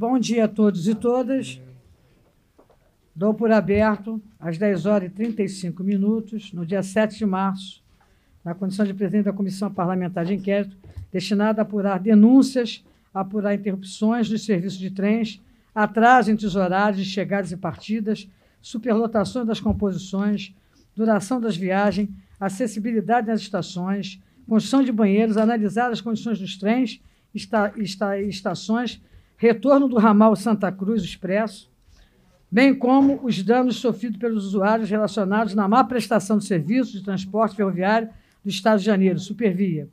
Bom dia a todos e todas. Dou por aberto, às 10 horas e 35 minutos, no dia 7 de março, na condição de presidente da Comissão Parlamentar de Inquérito, destinada a apurar denúncias, a apurar interrupções dos serviços de trens, atraso entre os horários de chegadas e partidas, superlotações das composições, duração das viagens, acessibilidade nas estações, construção de banheiros, analisar as condições dos trens, esta, esta, estações retorno do ramal Santa Cruz Expresso, bem como os danos sofridos pelos usuários relacionados na má prestação de serviços de transporte ferroviário do Estado de Janeiro, Supervia,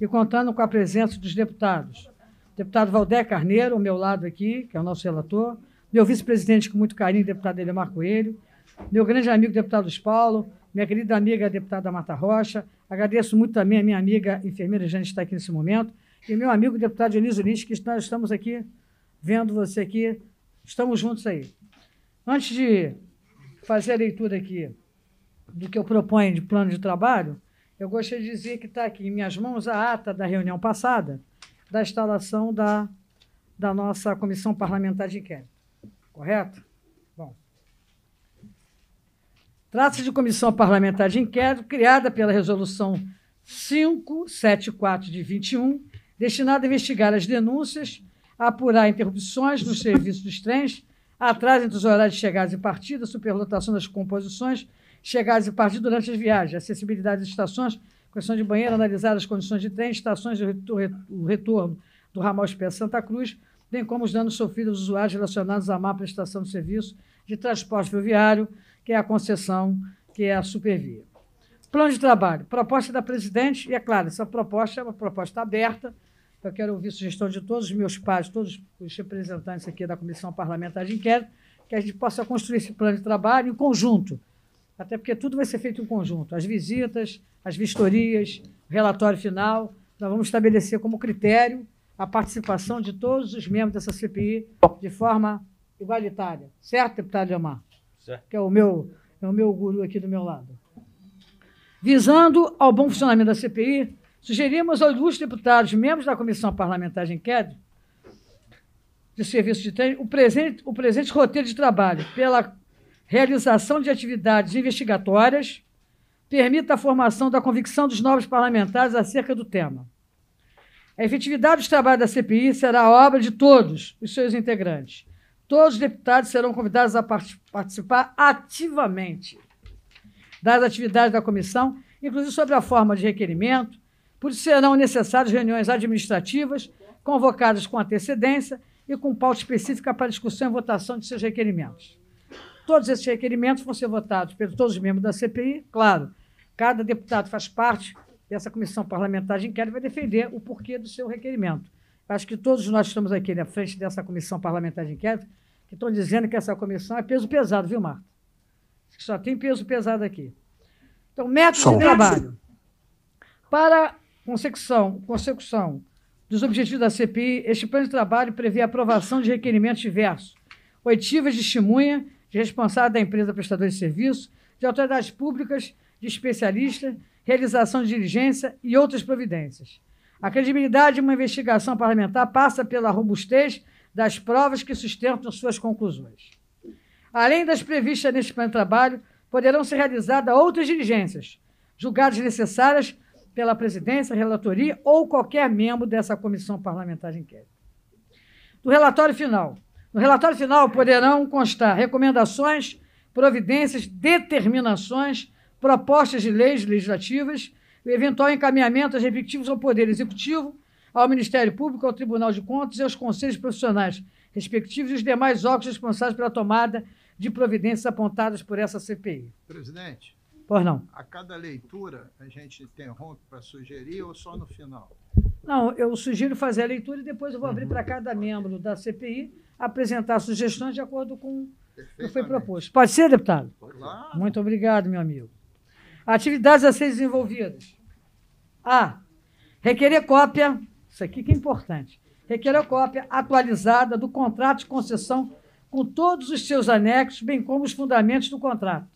e contando com a presença dos deputados. Deputado Valdé Carneiro, ao meu lado aqui, que é o nosso relator, meu vice-presidente com muito carinho, deputado Elemar Coelho, meu grande amigo deputado Luiz Paulo, minha querida amiga deputada Marta Rocha, agradeço muito também a minha amiga enfermeira Jane que está aqui nesse momento, e meu amigo deputado Dionísio Lins, que nós estamos aqui vendo você aqui. Estamos juntos aí. Antes de fazer a leitura aqui do que eu proponho de plano de trabalho, eu gostaria de dizer que está aqui em minhas mãos a ata da reunião passada da instalação da, da nossa comissão parlamentar de inquérito. Correto? Bom. Trata-se de comissão parlamentar de inquérito criada pela resolução 574 de 21, destinada a investigar as denúncias apurar interrupções no serviço dos trens, atraso entre os horários de chegada e partida, superlotação das composições, chegadas e partidas durante as viagens, acessibilidade das estações, questão de banheiro, analisar as condições de trem, estações e o retorno do ramal Espécie Santa Cruz, bem como os danos sofridos aos usuários relacionados à má prestação de serviço de transporte ferroviário, que é a concessão, que é a supervia. Plano de trabalho, proposta da presidente, e é claro, essa proposta é uma proposta aberta, então, quero ouvir sugestão de todos os meus pares, todos os representantes aqui da Comissão Parlamentar de Inquérito, que a gente possa construir esse plano de trabalho em conjunto. Até porque tudo vai ser feito em conjunto. As visitas, as vistorias, o relatório final. Nós vamos estabelecer como critério a participação de todos os membros dessa CPI de forma igualitária. Certo, deputado Leomar? Certo. Que é o meu, é o meu guru aqui do meu lado. Visando ao bom funcionamento da CPI, Sugerimos aos ilustres deputados, membros da Comissão Parlamentar de Inquérito de Serviço de Trânsito, o presente, o presente roteiro de trabalho pela realização de atividades investigatórias permita a formação da convicção dos novos parlamentares acerca do tema. A efetividade dos trabalhos da CPI será obra de todos os seus integrantes. Todos os deputados serão convidados a participar ativamente das atividades da comissão, inclusive sobre a forma de requerimento, por isso serão necessárias reuniões administrativas convocadas com antecedência e com pauta específica para discussão e votação de seus requerimentos. Todos esses requerimentos vão ser votados pelos todos os membros da CPI, claro. Cada deputado faz parte dessa comissão parlamentar de inquérito e vai defender o porquê do seu requerimento. Acho que todos nós estamos aqui na frente dessa comissão parlamentar de inquérito que estão dizendo que essa comissão é peso pesado, viu, Marta? Só tem peso pesado aqui. Então, método Som. de trabalho. Para consecução, consecução dos objetivos da CPI, este plano de trabalho prevê a aprovação de requerimentos diversos, oitivas de testemunha, de responsável da empresa prestadora de serviço, de autoridades públicas, de especialistas, realização de diligência e outras providências. A credibilidade de uma investigação parlamentar passa pela robustez das provas que sustentam suas conclusões. Além das previstas neste plano de trabalho, poderão ser realizadas outras diligências, julgadas necessárias pela presidência, relatoria ou qualquer membro dessa comissão parlamentar de inquérito. Do relatório final. No relatório final poderão constar recomendações, providências, determinações, propostas de leis legislativas, e eventual encaminhamento aos respectivos ao Poder Executivo, ao Ministério Público, ao Tribunal de Contas e aos conselhos profissionais respectivos e os demais órgãos responsáveis pela tomada de providências apontadas por essa CPI. Presidente. Pois não. A cada leitura a gente interrompe para sugerir ou só no final? Não, eu sugiro fazer a leitura e depois eu vou abrir para uhum. cada membro da CPI apresentar sugestões de acordo com o que foi proposto. Pode ser, deputado? Claro. Muito obrigado, meu amigo. Atividades a ser desenvolvidas. A. Requerer cópia, isso aqui que é importante, requerer cópia atualizada do contrato de concessão com todos os seus anexos, bem como os fundamentos do contrato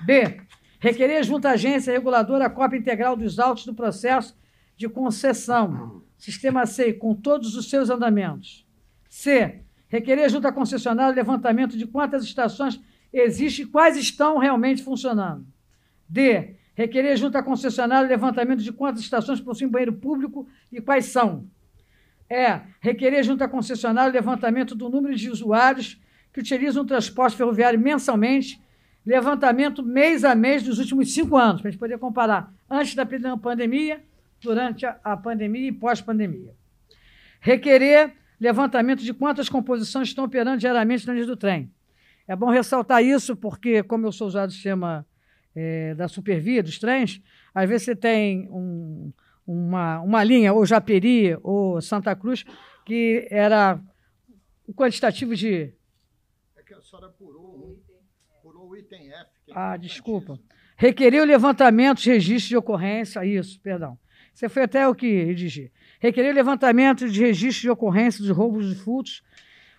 B. Requerer junto à agência reguladora a cópia integral dos autos do processo de concessão, sistema C, com todos os seus andamentos. C. Requerer junto à concessionária o levantamento de quantas estações existem e quais estão realmente funcionando. D. Requerer junto à concessionária o levantamento de quantas estações possuem banheiro público e quais são. E. Requerer junto à concessionária o levantamento do número de usuários que utilizam o transporte ferroviário mensalmente levantamento mês a mês dos últimos cinco anos, para a gente poder comparar antes da pandemia, durante a pandemia e pós-pandemia. Requerer levantamento de quantas composições estão operando diariamente na linha do trem. É bom ressaltar isso, porque, como eu sou usado do sistema é, da supervia, dos trens, às vezes você tem um, uma, uma linha, ou Japeri, ou Santa Cruz, que era o quantitativo de. É que a senhora apurou item F. É ah, desculpa. Isso. Requeriu levantamento de registro de ocorrência, isso, perdão. Você foi até o que redigi. Requeriu levantamento de registro de ocorrência de roubos e furtos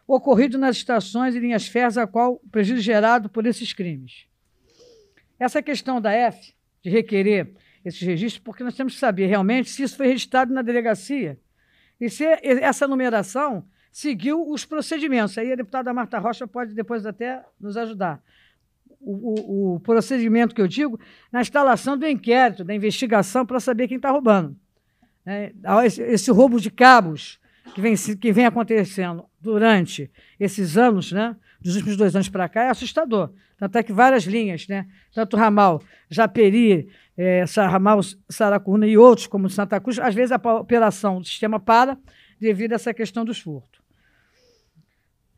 ocorrido nas estações e linhas férreas, a qual o prejuízo é gerado por esses crimes. Essa questão da F, de requerer esses registros, porque nós temos que saber realmente se isso foi registrado na delegacia e se essa numeração seguiu os procedimentos. Aí a deputada Marta Rocha pode depois até nos ajudar o, o, procedimento que eu digo, na instalação do inquérito, da investigação para saber quem está roubando. É, esse, esse, roubo de cabos que vem, que vem acontecendo durante esses anos, né, dos últimos dois anos para cá, é assustador. Tanto é que várias linhas, né, tanto ramal Japeri, é, ramal Saracuna e outros, como Santa Cruz, às vezes a operação do sistema para devido a essa questão dos furtos.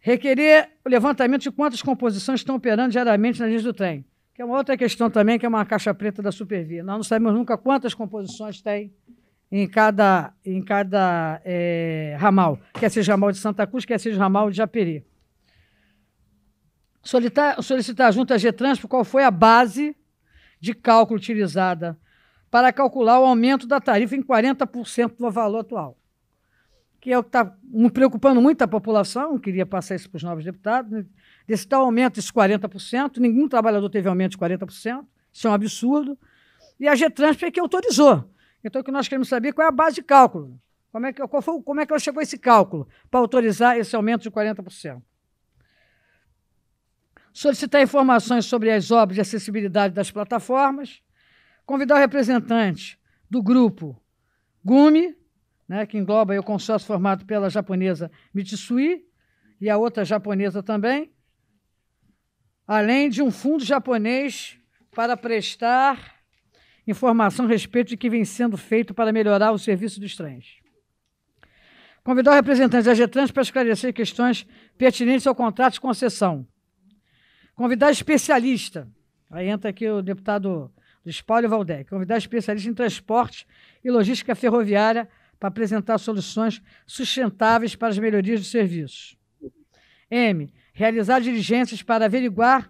Requerer o levantamento de quantas composições estão operando diariamente nas linhas do trem. Que é uma outra questão também, que é uma caixa preta da Supervia. Nós não sabemos nunca quantas composições tem em cada, em cada é, ramal, quer seja ramal de Santa Cruz, quer seja ramal de Japeri. Solicitar, solicitar junto à Getrans qual foi a base de cálculo utilizada para calcular o aumento da tarifa em 40% do valor atual que é o que está preocupando muito a população, queria passar isso para os novos deputados, né? desse tal aumento de 40%, nenhum trabalhador teve aumento de 40%, isso é um absurdo, e a Getransp é que autorizou. Então, o que nós queremos saber é qual é a base de cálculo, como é que, qual foi, como é que chegou esse cálculo para autorizar esse aumento de 40%. Solicitar informações sobre as obras de acessibilidade das plataformas, convidar o representante do grupo GUME, né, que engloba o consórcio formado pela japonesa Mitsui e a outra japonesa também, além de um fundo japonês para prestar informação a respeito de que vem sendo feito para melhorar o serviço dos trens. Convidar representantes da Getrans para esclarecer questões pertinentes ao contrato de concessão. Convidar especialista. Aí entra aqui o deputado Luiz Paulo Valdec. Convidar especialista em transporte e logística ferroviária para apresentar soluções sustentáveis para as melhorias dos serviços. M. Realizar diligências para averiguar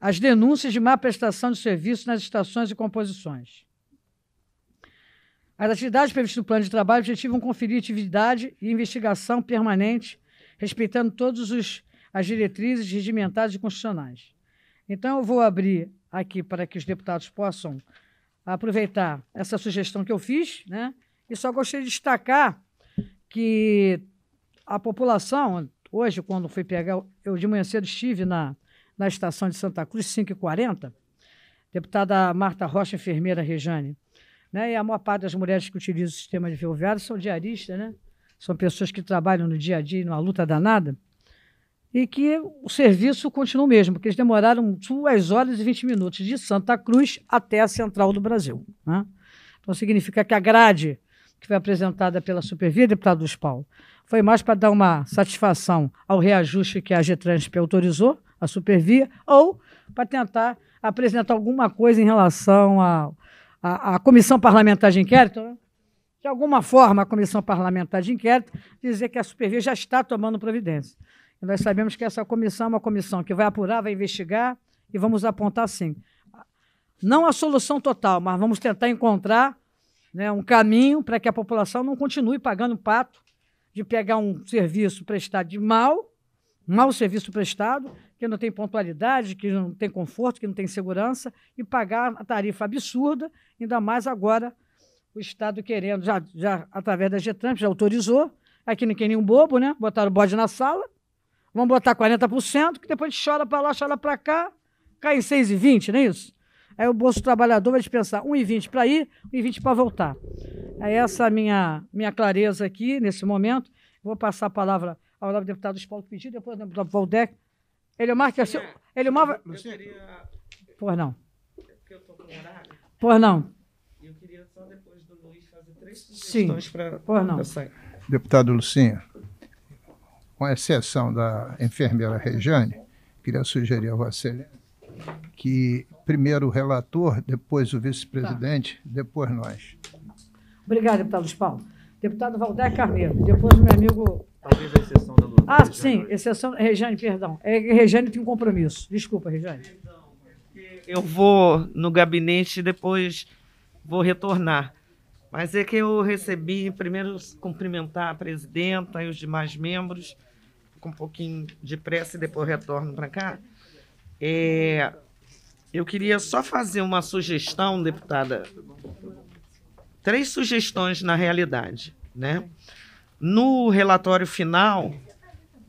as denúncias de má prestação de serviço nas estações e composições. As atividades previstas no plano de trabalho objetivam conferir atividade e investigação permanente, respeitando todas as diretrizes regimentais e constitucionais. Então, eu vou abrir aqui para que os deputados possam aproveitar essa sugestão que eu fiz, né? E só gostaria de destacar que a população, hoje, quando fui pegar, eu de manhã cedo estive na, na estação de Santa Cruz, 5h40, deputada Marta Rocha, enfermeira Rejane. Né? E a maior parte das mulheres que utilizam o sistema de ferroviário são diaristas, né? são pessoas que trabalham no dia a dia, numa luta danada, e que o serviço continua o mesmo, porque eles demoraram 2 horas e 20 minutos de Santa Cruz até a Central do Brasil. Né? Então, significa que a grade que foi apresentada pela Supervia, deputado Luiz Paulo, foi mais para dar uma satisfação ao reajuste que a Getransp autorizou, a Supervia, ou para tentar apresentar alguma coisa em relação à a, a, a, comissão parlamentar de inquérito, né? de alguma forma, a Comissão Parlamentar de Inquérito dizer que a Supervia já está tomando providência. E nós sabemos que essa comissão é uma comissão que vai apurar, vai investigar e vamos apontar, sim, não a solução total, mas vamos tentar encontrar né, um caminho para que a população não continue pagando pato de pegar um serviço prestado de mal, mau serviço prestado, que não tem pontualidade, que não tem conforto, que não tem segurança, e pagar a tarifa absurda, ainda mais agora o Estado querendo, já, já através da Getramp, já autorizou, aqui não quer nenhum bobo, né? Botaram o bode na sala, vão botar 40%, que depois chora para lá, chora para cá, cai em 6,20, não é isso? Aí o bolso trabalhador vai dispensar 1,20 para ir, 1,20 para voltar. É essa a minha, minha clareza aqui, nesse momento. Vou passar a palavra ao novo deputado Paulo Pedido, depois ao deputado Valdec. Ele marca assim. Ele marca. Eu queria... Pois não. Porque eu estou com horário. Pois não. Eu queria só depois do Luiz fazer três sugestões para. Pois não. Deputado Lucinha, com exceção da enfermeira Rejane, queria sugerir a Vossa Excelência né? que primeiro o relator, depois o vice-presidente, tá. depois nós. Obrigada, deputado Luiz Paulo. Deputado Valdé Carneiro, depois o meu amigo. Talvez a exceção da Lula. Ah, sim, exceção. Regiane perdão. É, Regiane tem um compromisso. Desculpa, Regiane Eu vou no gabinete e depois vou retornar. Mas é que eu recebi, primeiro, cumprimentar a presidenta e os demais membros, com um pouquinho de pressa e depois retorno para cá. É, eu queria só fazer uma sugestão, deputada. Três sugestões na realidade, né? No relatório final,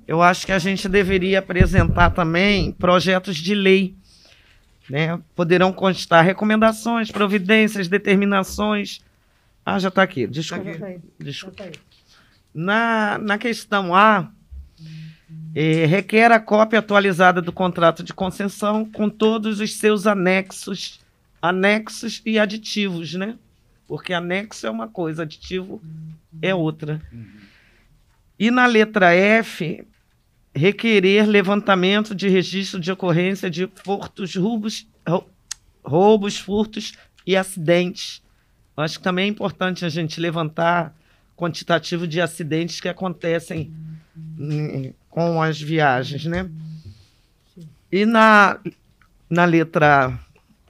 eu acho que a gente deveria apresentar também projetos de lei, né? Poderão constar recomendações, providências, determinações. Ah, já está aqui. Desculpa. Tá, tá Desculpa. Tá na, na questão A, requer a cópia atualizada do contrato de concessão com todos os seus anexos, anexos e aditivos, né? Porque anexo é uma coisa, aditivo é outra. E na letra F, requerer levantamento de registro de ocorrência de furtos, roubos, roubos, furtos e acidentes. Acho que também é importante a gente levantar quantitativo de acidentes que acontecem hum, com as viagens, né? E na, na letra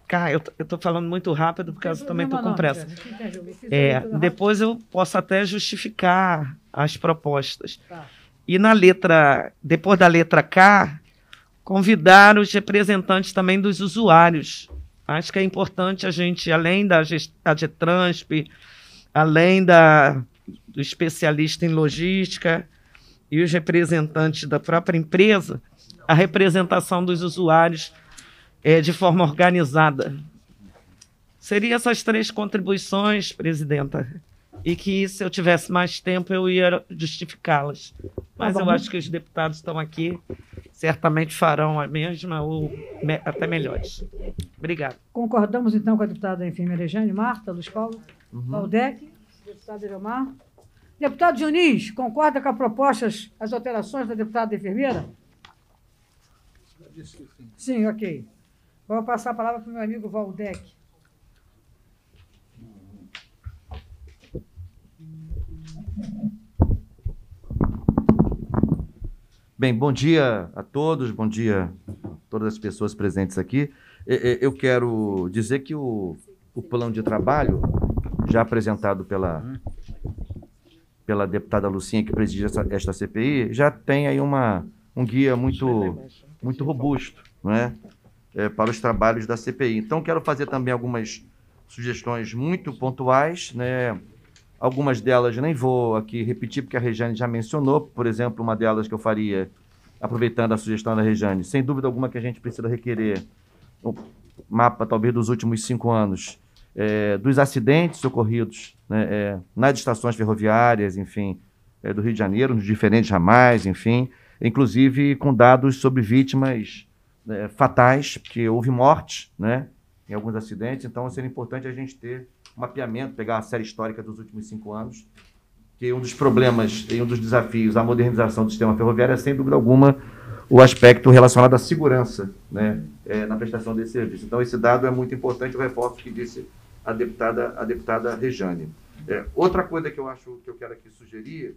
K, eu estou falando muito rápido porque eu, eu também estou com pressa. Né? É, é depois eu posso até justificar as propostas. Tá. E na letra, depois da letra K, convidar os representantes também dos usuários. Acho que é importante a gente, além da Transp, além da, do especialista em logística, e os representantes da própria empresa a representação dos usuários é, de forma organizada. Seriam essas três contribuições, presidenta, e que se eu tivesse mais tempo eu ia justificá-las. Mas tá eu acho que os deputados estão aqui, certamente farão a mesma ou me até melhores. Obrigado. Concordamos então com a deputada enfermeira Jane Marta, Luiz Paulo, uhum. Valdec, deputado Elomar. Deputado Dionísio, concorda com as propostas, as alterações da deputada enfermeira? Sim, ok. Vou passar a palavra para o meu amigo Valdec. Bem, bom dia a todos, bom dia a todas as pessoas presentes aqui. Eu quero dizer que o, o plano de trabalho, já apresentado pela pela deputada Lucinha, que preside essa, esta CPI, já tem aí uma, um guia muito, muito robusto né, é, para os trabalhos da CPI. Então, quero fazer também algumas sugestões muito pontuais, né, algumas delas nem vou aqui repetir, porque a Rejane já mencionou, por exemplo, uma delas que eu faria, aproveitando a sugestão da Rejane, sem dúvida alguma que a gente precisa requerer um mapa, talvez, dos últimos cinco anos, é, dos acidentes ocorridos né, é, nas estações ferroviárias, enfim, é, do Rio de Janeiro, nos diferentes ramais, enfim, inclusive com dados sobre vítimas né, fatais, porque houve mortes né, em alguns acidentes, então seria importante a gente ter um mapeamento, pegar a série histórica dos últimos cinco anos, que um dos problemas e um dos desafios à modernização do sistema ferroviário é, sem dúvida alguma, o aspecto relacionado à segurança né, é, na prestação desse serviço. Então, esse dado é muito importante, o reforço que disse a deputada, a deputada Rejane. É, outra coisa que eu acho que eu quero aqui sugerir,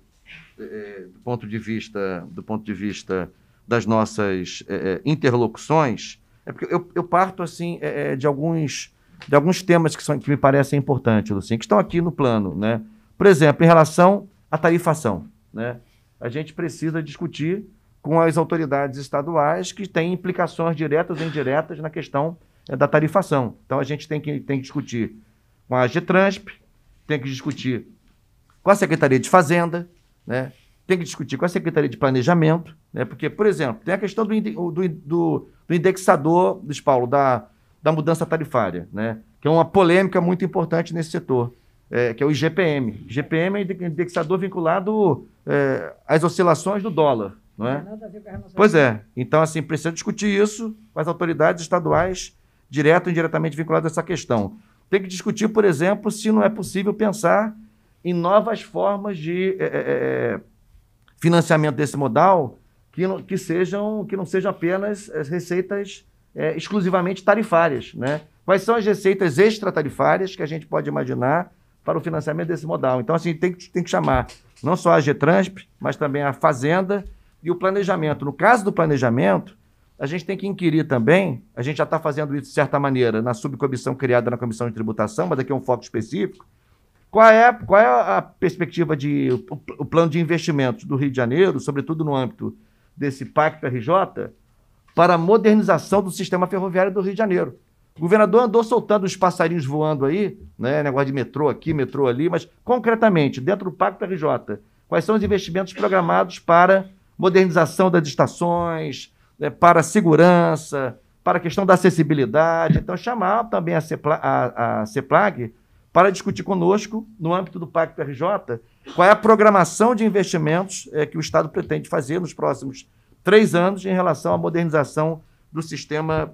é, é do ponto de vista, do ponto de vista das nossas é, é interlocuções, é porque eu, eu parto assim é, de alguns de alguns temas que são que me parecem importantes, Lucinha, que estão aqui no plano, né? Por exemplo, em relação à tarifação, né? A gente precisa discutir com as autoridades estaduais que têm implicações diretas e indiretas na questão é da tarifação. Então a gente tem que, tem que discutir com a Getransp, tem que discutir com a Secretaria de Fazenda, né? tem que discutir com a Secretaria de Planejamento, né? porque, por exemplo, tem a questão do, do, do, do indexador, Luiz Paulo, da, da mudança tarifária, né? que é uma polêmica muito importante nesse setor, é, que é o IGPM. IGPM é indexador vinculado é, às oscilações do dólar. Não é? Não pois é. Então, assim, precisa discutir isso com as autoridades estaduais direto ou indiretamente vinculado a essa questão. Tem que discutir, por exemplo, se não é possível pensar em novas formas de é, é, financiamento desse modal que não, que sejam, que não sejam apenas receitas é, exclusivamente tarifárias. Né? Quais são as receitas extratarifárias que a gente pode imaginar para o financiamento desse modal? Então, assim, tem, tem que chamar não só a Getransp, mas também a Fazenda e o planejamento. No caso do planejamento, a gente tem que inquirir também, a gente já está fazendo isso de certa maneira na subcomissão criada na Comissão de Tributação, mas aqui é um foco específico, qual é, qual é a perspectiva de o, plano de investimentos do Rio de Janeiro, sobretudo no âmbito desse Pacto RJ, para a modernização do sistema ferroviário do Rio de Janeiro? O governador andou soltando os passarinhos voando aí, né, negócio de metrô aqui, metrô ali, mas concretamente, dentro do Pacto RJ, quais são os investimentos programados para modernização das estações, né, para segurança, para a questão da acessibilidade. Então, chamar também a, CEPLA, a, a CEPLAG para discutir conosco, no âmbito do Pacto RJ, qual é a programação de investimentos é, que o Estado pretende fazer nos próximos três anos em relação à modernização do sistema,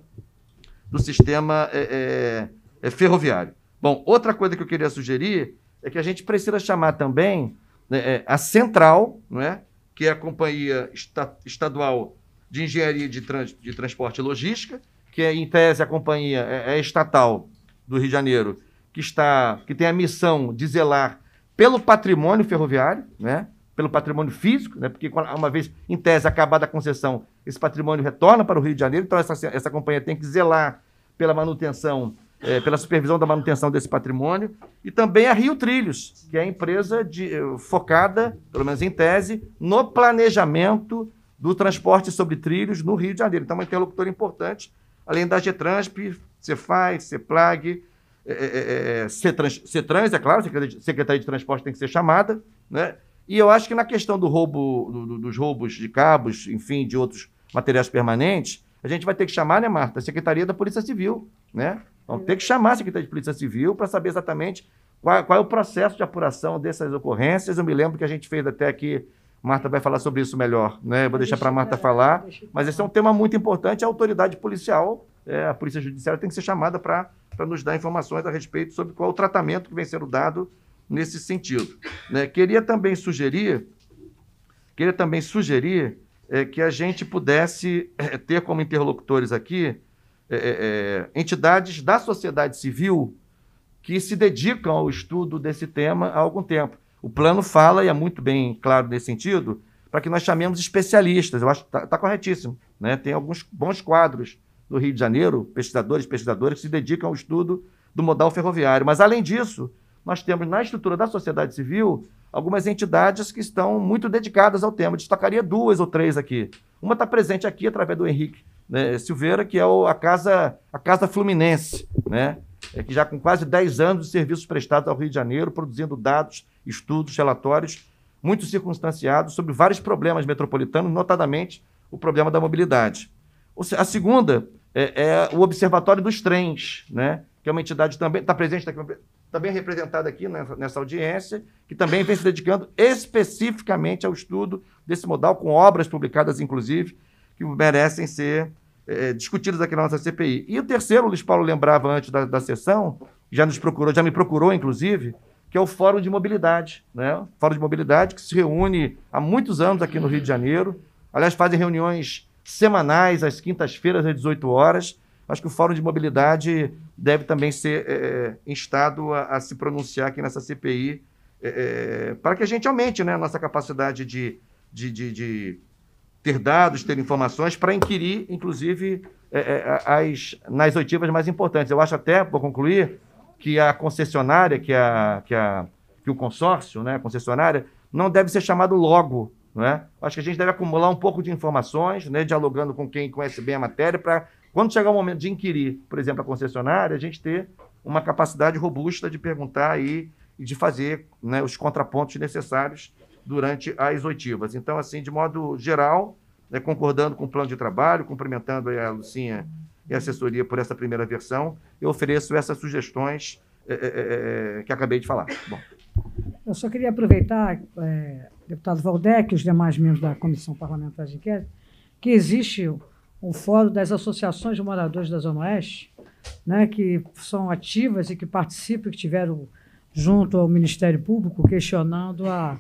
do sistema é, é, ferroviário. Bom, outra coisa que eu queria sugerir é que a gente precisa chamar também né, a Central, não é? que é a Companhia Estadual de Engenharia de, Trans, de Transporte e Logística, que é, em tese, a companhia é, é estatal do Rio de Janeiro, que, está, que tem a missão de zelar pelo patrimônio ferroviário, né? pelo patrimônio físico, né? porque uma vez, em tese, acabada a concessão, esse patrimônio retorna para o Rio de Janeiro, então essa, essa companhia tem que zelar pela manutenção, é, pela supervisão da manutenção desse patrimônio, e também a Rio Trilhos, que é a empresa de, focada, pelo menos em tese, no planejamento do transporte sobre trilhos no Rio de Janeiro. Então, é uma interlocutora importante, além da Getransp, Cefaz, Ceplag, é, eh, é, eh, eh, Cetrans, Cetrans, é claro, Secretaria de Transporte tem que ser chamada, né? E eu acho que na questão do roubo, do, dos roubos de cabos, enfim, de outros materiais permanentes, a gente vai ter que chamar, né, Marta, a Secretaria da Polícia Civil, né? Então, tem que chamar a Secretaria de Polícia Civil para saber exatamente qual, qual, é o processo de apuração dessas ocorrências. Eu me lembro que a gente fez até aqui Marta vai falar sobre isso melhor, né? Vou deixar para Marta falar, mas esse é um tema muito importante. A autoridade policial, é, a polícia judiciária, tem que ser chamada para nos dar informações a respeito sobre qual o tratamento que vem sendo dado nesse sentido. Né? Queria também sugerir, queria também sugerir é, que a gente pudesse é, ter como interlocutores aqui é, é, é, entidades da sociedade civil que se dedicam ao estudo desse tema há algum tempo. O plano fala, e é muito bem claro nesse sentido, para que nós chamemos especialistas. Eu acho que está tá corretíssimo. Né? Tem alguns bons quadros no Rio de Janeiro, pesquisadores e pesquisadoras que se dedicam ao estudo do modal ferroviário. Mas, além disso, nós temos na estrutura da sociedade civil algumas entidades que estão muito dedicadas ao tema. destacaria duas ou três aqui. Uma está presente aqui através do Henrique né, Silveira, que é o, a, casa, a Casa Fluminense, né, é que já com quase 10 anos de serviços prestados ao Rio de Janeiro, produzindo dados estudos, relatórios muito circunstanciados sobre vários problemas metropolitanos, notadamente o problema da mobilidade. A segunda é, é o Observatório dos Trens, né? que é uma entidade também está presente também tá tá representada aqui nessa, nessa audiência, que também vem se dedicando especificamente ao estudo desse modal, com obras publicadas, inclusive, que merecem ser é, discutidas aqui na nossa CPI. E o terceiro, o Luiz Paulo lembrava antes da, da sessão, já nos procurou, já me procurou, inclusive, que é o Fórum de Mobilidade. Né? Fórum de Mobilidade que se reúne há muitos anos aqui no Rio de Janeiro. Aliás, fazem reuniões semanais, às quintas-feiras, às 18 horas. Acho que o Fórum de Mobilidade deve também ser é, é instado a, a, se pronunciar aqui nessa CPI é, é, para que a gente aumente né, a nossa capacidade de, de, de, de ter dados, ter informações para inquirir, inclusive, é, é as, nas oitivas mais importantes. Eu acho até, vou concluir, que a concessionária, que, a, que, a, que o consórcio, né, a concessionária, não deve ser chamado logo. Né? Acho que a gente deve acumular um pouco de informações, né, dialogando com quem conhece bem a matéria, para quando chegar o momento de inquirir, por exemplo, a concessionária, a gente ter uma capacidade robusta de perguntar aí e de fazer né, os contrapontos necessários durante as oitivas. Então, assim, de modo geral, né, concordando com o plano de trabalho, cumprimentando a Lucinha e assessoria por essa primeira versão. Eu ofereço essas sugestões é é, é, é, que acabei de falar. Bom. Eu só queria aproveitar, é, deputado Valdec e os demais membros da Comissão Parlamentar de Inquérito, que existe um fórum das associações de moradores da Zona Oeste, né, que são ativas e que participam, que tiveram junto ao Ministério Público questionando a,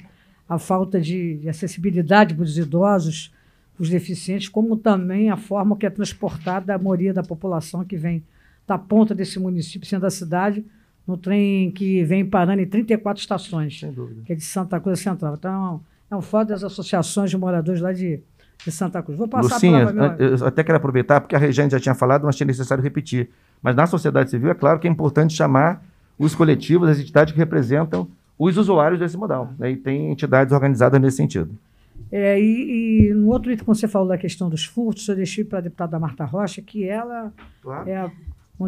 a falta de acessibilidade para os idosos os deficientes, como também a forma que é transportada a maioria da população que vem da ponta desse município, sendo a cidade, no trem que vem parando em 34 estações, que é de Santa Cruz Central. Então, é, é um foda das associações de moradores lá de, de Santa Cruz. Vou passar Lucinha, a palavra, eu até quero aproveitar, porque a Regente já tinha falado, mas tinha necessário repetir. Mas na sociedade civil, é claro que é importante chamar os coletivos, as entidades que representam os usuários desse modal. Né? E tem entidades organizadas nesse sentido. É, e, e, no outro item, quando você falou da questão dos furtos, eu deixei para a deputada Marta Rocha, que ela claro. é a,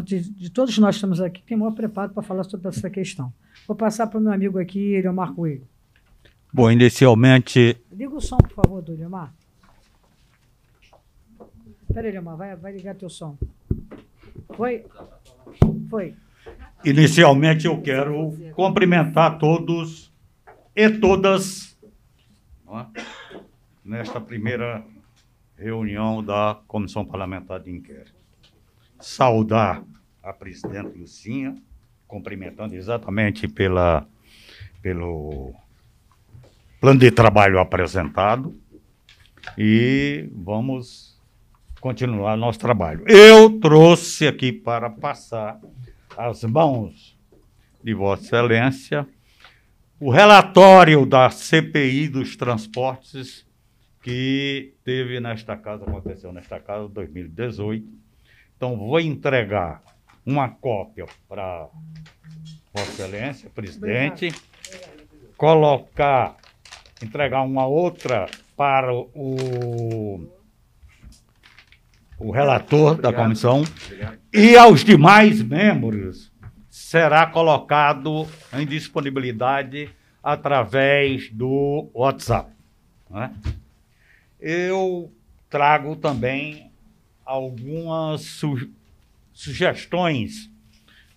de, de, todos nós estamos aqui, tem o maior preparo para falar sobre essa questão. Vou passar para o meu amigo aqui, Eliomar o Coelho. Bom, inicialmente. Liga o som, por favor, do Leomar. aí, Eliomar, vai, vai ligar teu som. Foi? Foi. Inicialmente, eu quero cumprimentar todos e todas. É? nesta primeira reunião da Comissão Parlamentar de Inquérito. Saudar a presidente Lucinha, cumprimentando exatamente pela, pelo plano de trabalho apresentado e vamos continuar nosso trabalho. Eu trouxe aqui para passar às mãos de Vossa Excelência o relatório da CPI dos transportes que teve nesta casa, aconteceu nesta casa, 2018. Então, vou entregar uma cópia para Vossa Excelência, presidente, Obrigado. colocar, entregar uma outra para o, o relator Obrigado. da comissão Obrigado. e aos demais membros será colocado em disponibilidade através do WhatsApp. Né? eu trago também algumas su sugestões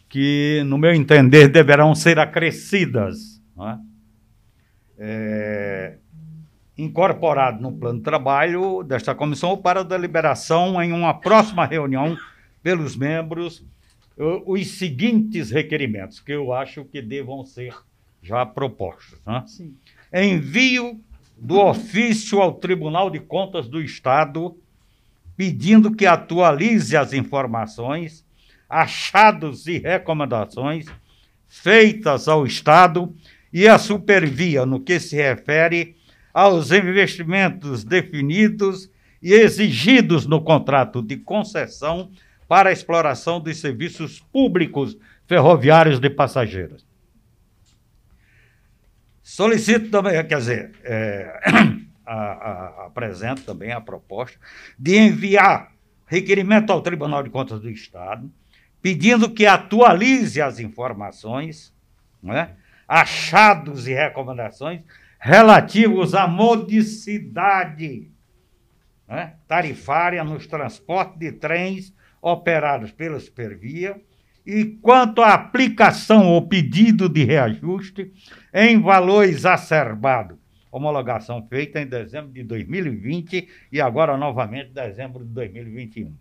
que, no meu entender, deverão ser acrescidas. É? É, incorporado no plano de trabalho desta comissão para deliberação em uma próxima reunião pelos membros os seguintes requerimentos que eu acho que devam ser já propostos. Né? Envio do ofício ao Tribunal de Contas do Estado, pedindo que atualize as informações, achados e recomendações feitas ao Estado e a Supervia no que se refere aos investimentos definidos e exigidos no contrato de concessão para a exploração dos serviços públicos ferroviários de passageiros. Solicito também, quer dizer, é, a, a, apresento também a proposta de enviar requerimento ao Tribunal de Contas do Estado, pedindo que atualize as informações, né, achados e recomendações relativos à modicidade né, tarifária nos transportes de trens operados pela Supervia e quanto à aplicação ou pedido de reajuste em valor exacerbado. Homologação feita em dezembro de 2020 e agora novamente dezembro de 2021.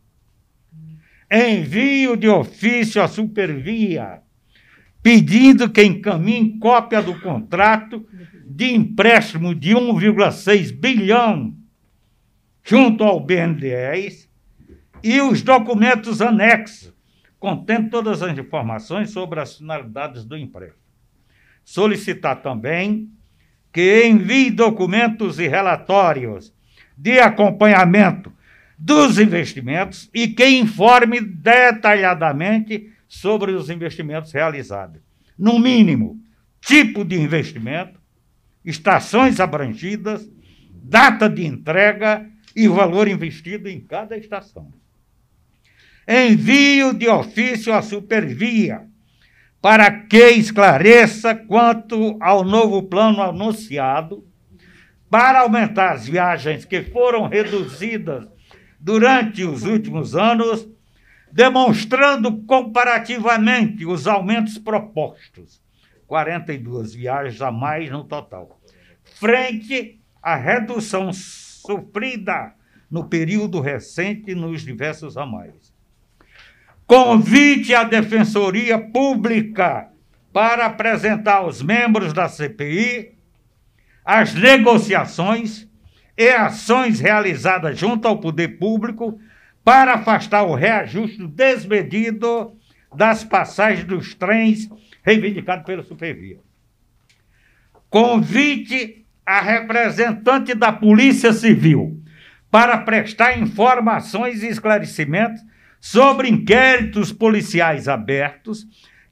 Envio de ofício à Supervia pedindo que encaminhe cópia do contrato de empréstimo de 1,6 bilhão junto ao BNDES e os documentos anexos, contendo todas as informações sobre as finalidades do empréstimo. Solicitar também que envie documentos e relatórios de acompanhamento dos investimentos e que informe detalhadamente sobre os investimentos realizados. No mínimo, tipo de investimento, estações abrangidas, data de entrega e valor investido em cada estação. Envio de ofício à supervia para que esclareça quanto ao novo plano anunciado para aumentar as viagens que foram reduzidas durante os últimos anos, demonstrando comparativamente os aumentos propostos, 42 viagens a mais no total, frente à redução sofrida no período recente nos diversos ramais convite à Defensoria Pública para apresentar aos membros da CPI as negociações e ações realizadas junto ao poder público para afastar o reajuste desmedido das passagens dos trens reivindicado pela Supervia. Convite a representante da Polícia Civil para prestar informações e esclarecimentos sobre inquéritos policiais abertos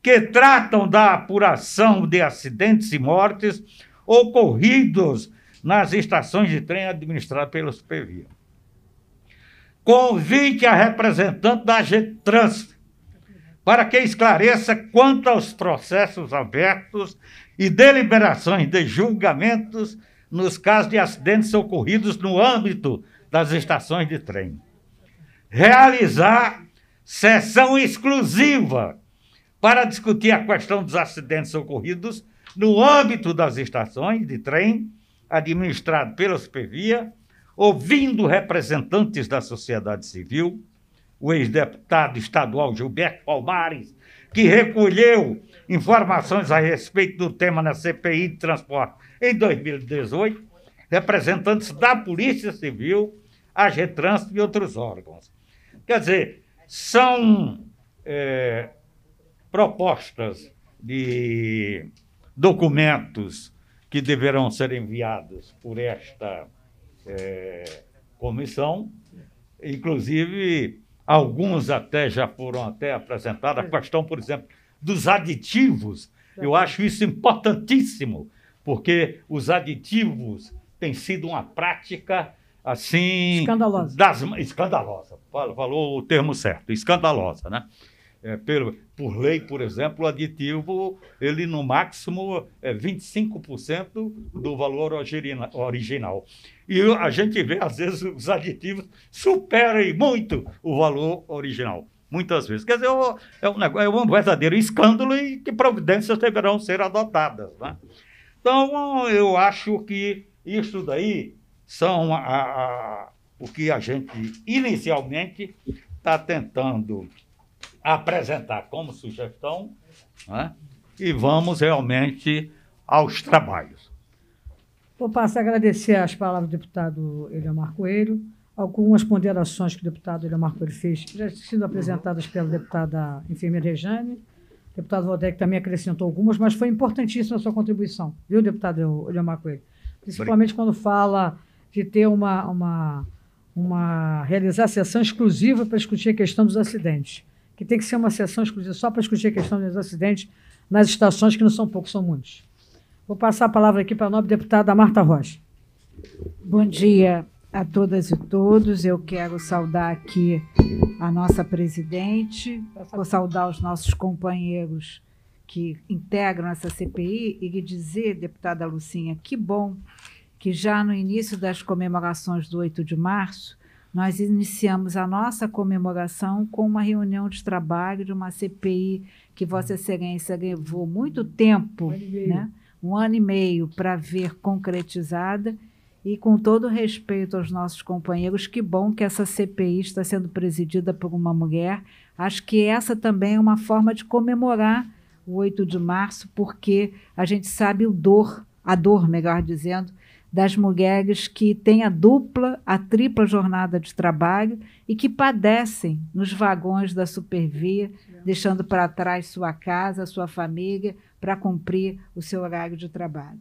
que tratam da apuração de acidentes e mortes ocorridos nas estações de trem administradas pela Supervia. Convite a representante da GETRANS para que esclareça quanto aos processos abertos e deliberações de julgamentos nos casos de acidentes ocorridos no âmbito das estações de trem realizar sessão exclusiva para discutir a questão dos acidentes ocorridos no âmbito das estações de trem administrado pela Supervia, ouvindo representantes da sociedade civil, o ex-deputado estadual Gilberto Palmares, que recolheu informações a respeito do tema na CPI de transporte em 2018, representantes da Polícia Civil, a Getrans e outros órgãos. Quer dizer, são é, propostas de documentos que deverão ser enviados por esta é, comissão, inclusive alguns até já foram até apresentados, a questão, por exemplo, dos aditivos. Eu acho isso importantíssimo, porque os aditivos têm sido uma prática assim. Escandalosa. Das, escandalosa. Falou o termo certo, escandalosa, né? É, pelo, por lei, por exemplo, o aditivo, ele no máximo é 25% do valor original. E a gente vê, às vezes, os aditivos superem muito o valor original. Muitas vezes. Quer dizer, é um, é negócio, é um verdadeiro escândalo e que providências deverão ser adotadas. Né? Então, eu acho que isso daí são a, a, o que a gente inicialmente está tentando apresentar como sugestão né? e vamos realmente aos trabalhos. Vou passar a agradecer as palavras do deputado Eliomar Coelho, algumas ponderações que o deputado Eliomar Coelho fez já sido apresentadas pela deputada enfermeira Rejane, o deputado Valdec também acrescentou algumas, mas foi importantíssima a sua contribuição, viu, deputado Eliomar Coelho? Principalmente Obrigado. quando fala de ter uma, uma, uma realizar sessão exclusiva para discutir a questão dos acidentes, que tem que ser uma sessão exclusiva só para discutir a questão dos acidentes nas estações que não são poucos, são muitos. Vou passar a palavra aqui para a nobre deputada Marta Rocha. Bom dia a todas e todos. Eu quero saudar aqui a nossa presidente, vou saudar os nossos companheiros que integram essa CPI e dizer, deputada Lucinha, que bom que já no início das comemorações do 8 de março, nós iniciamos a nossa comemoração com uma reunião de trabalho de uma CPI que Vossa Excelência levou muito tempo, né? um ano e meio, para ver concretizada. E com todo respeito aos nossos companheiros, que bom que essa CPI está sendo presidida por uma mulher. Acho que essa também é uma forma de comemorar o 8 de março, porque a gente sabe o dor, a dor, melhor dizendo, das mulheres que têm a dupla, a tripla jornada de trabalho e que padecem nos vagões da supervia, deixando para trás sua casa, sua família, para cumprir o seu horário de trabalho.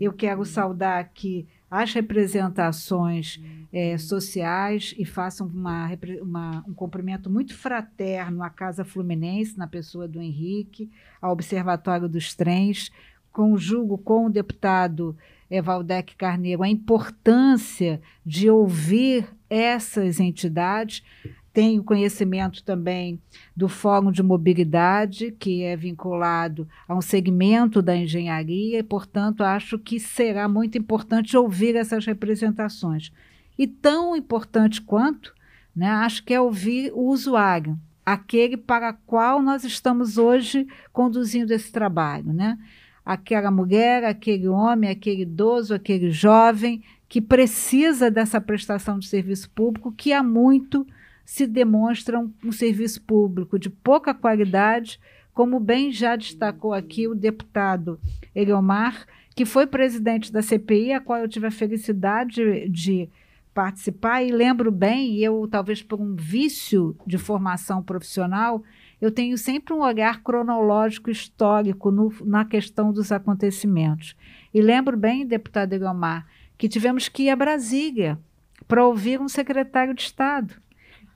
Eu quero saudar aqui as representações é, sociais e faço uma, uma, um cumprimento muito fraterno à Casa Fluminense, na pessoa do Henrique, ao Observatório dos Trens, conjugo com o deputado é, Valdec Carneiro, a importância de ouvir essas entidades. Tenho conhecimento também do Fórum de Mobilidade, que é vinculado a um segmento da engenharia, e, portanto, acho que será muito importante ouvir essas representações. E tão importante quanto, né, acho que é ouvir o usuário, aquele para qual nós estamos hoje conduzindo esse trabalho. Né? aquela mulher, aquele homem, aquele idoso, aquele jovem que precisa dessa prestação de serviço público, que há muito se demonstra um, um serviço público de pouca qualidade, como bem já destacou aqui o deputado Eliomar, que foi presidente da CPI, a qual eu tive a felicidade de, de participar e lembro bem, eu talvez por um vício de formação profissional, eu tenho sempre um olhar cronológico histórico no, na questão dos acontecimentos. E lembro bem, deputado Guilmar, que tivemos que ir a Brasília para ouvir um secretário de Estado,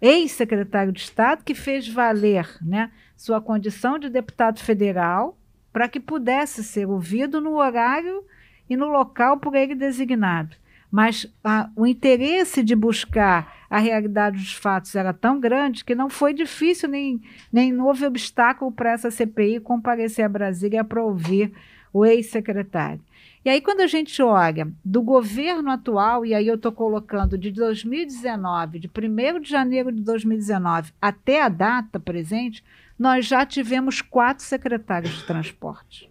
ex-secretário de Estado, que fez valer né, sua condição de deputado federal para que pudesse ser ouvido no horário e no local por ele designado mas a, o interesse de buscar a realidade dos fatos era tão grande que não foi difícil nem, nem houve obstáculo para essa CPI comparecer a Brasília para ouvir o ex-secretário. E aí, quando a gente olha do governo atual, e aí eu estou colocando de 2019, de 1 de janeiro de 2019 até a data presente, nós já tivemos quatro secretários de transporte.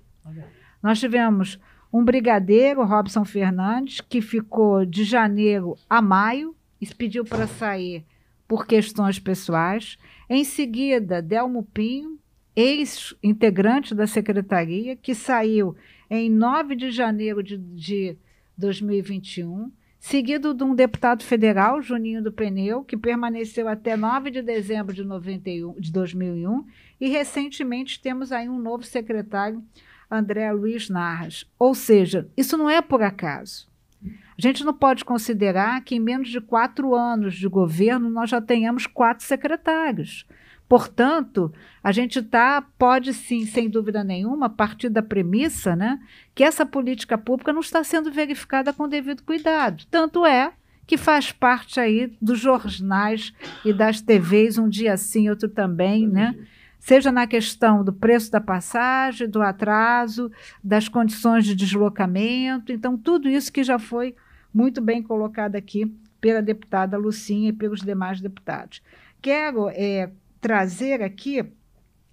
Nós tivemos um brigadeiro, Robson Fernandes, que ficou de janeiro a maio e pediu para sair por questões pessoais. Em seguida, Delmo Pinho, ex-integrante da secretaria, que saiu em 9 de janeiro de, de 2021, seguido de um deputado federal, Juninho do Pneu, que permaneceu até 9 de dezembro de, 91, de 2001, e recentemente temos aí um novo secretário, André Luiz Narras. Ou seja, isso não é por acaso. A gente não pode considerar que em menos de quatro anos de governo nós já tenhamos quatro secretários. Portanto, a gente tá, pode sim, sem dúvida nenhuma, partir da premissa né, que essa política pública não está sendo verificada com devido cuidado. Tanto é que faz parte aí dos jornais e das TVs, um dia sim, outro também, né? seja na questão do preço da passagem, do atraso, das condições de deslocamento. Então, tudo isso que já foi muito bem colocado aqui pela deputada Lucinha e pelos demais deputados. Quero é, trazer aqui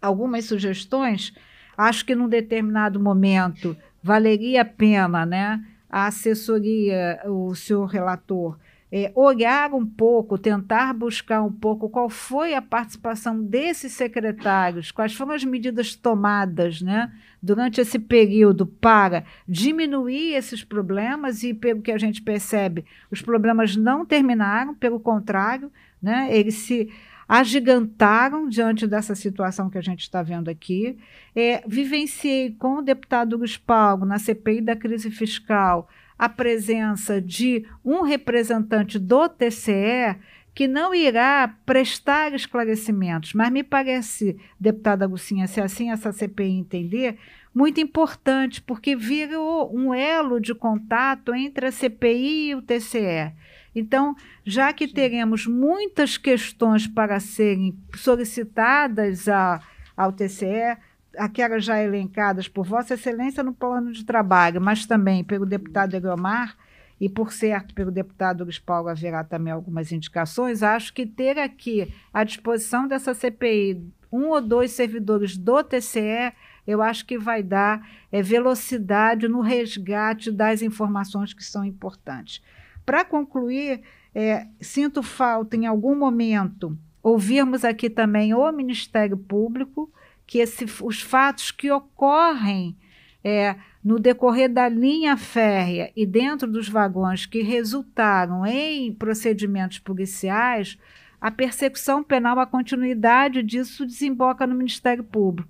algumas sugestões. Acho que num determinado momento valeria a pena né, a assessoria, o senhor relator, é, olhar um pouco, tentar buscar um pouco qual foi a participação desses secretários, quais foram as medidas tomadas né, durante esse período para diminuir esses problemas e, pelo que a gente percebe, os problemas não terminaram, pelo contrário, né, eles se agigantaram diante dessa situação que a gente está vendo aqui. É, vivenciei com o deputado Luiz Paulo na CPI da crise fiscal a presença de um representante do TCE que não irá prestar esclarecimentos, mas me parece, deputada Agostinha, se assim essa CPI entender, muito importante, porque vira um elo de contato entre a CPI e o TCE. Então, já que teremos muitas questões para serem solicitadas a, ao TCE, aquelas já elencadas por Vossa Excelência no plano de trabalho, mas também pelo deputado Egomar e por certo, pelo deputado Luiz Paulo haverá também algumas indicações, acho que ter aqui à disposição dessa CPI um ou dois servidores do TCE, eu acho que vai dar é, velocidade no resgate das informações que são importantes. Para concluir, é, sinto falta em algum momento ouvirmos aqui também o Ministério Público que esse, os fatos que ocorrem é, no decorrer da linha férrea e dentro dos vagões que resultaram em procedimentos policiais, a persecução penal, a continuidade disso desemboca no Ministério Público.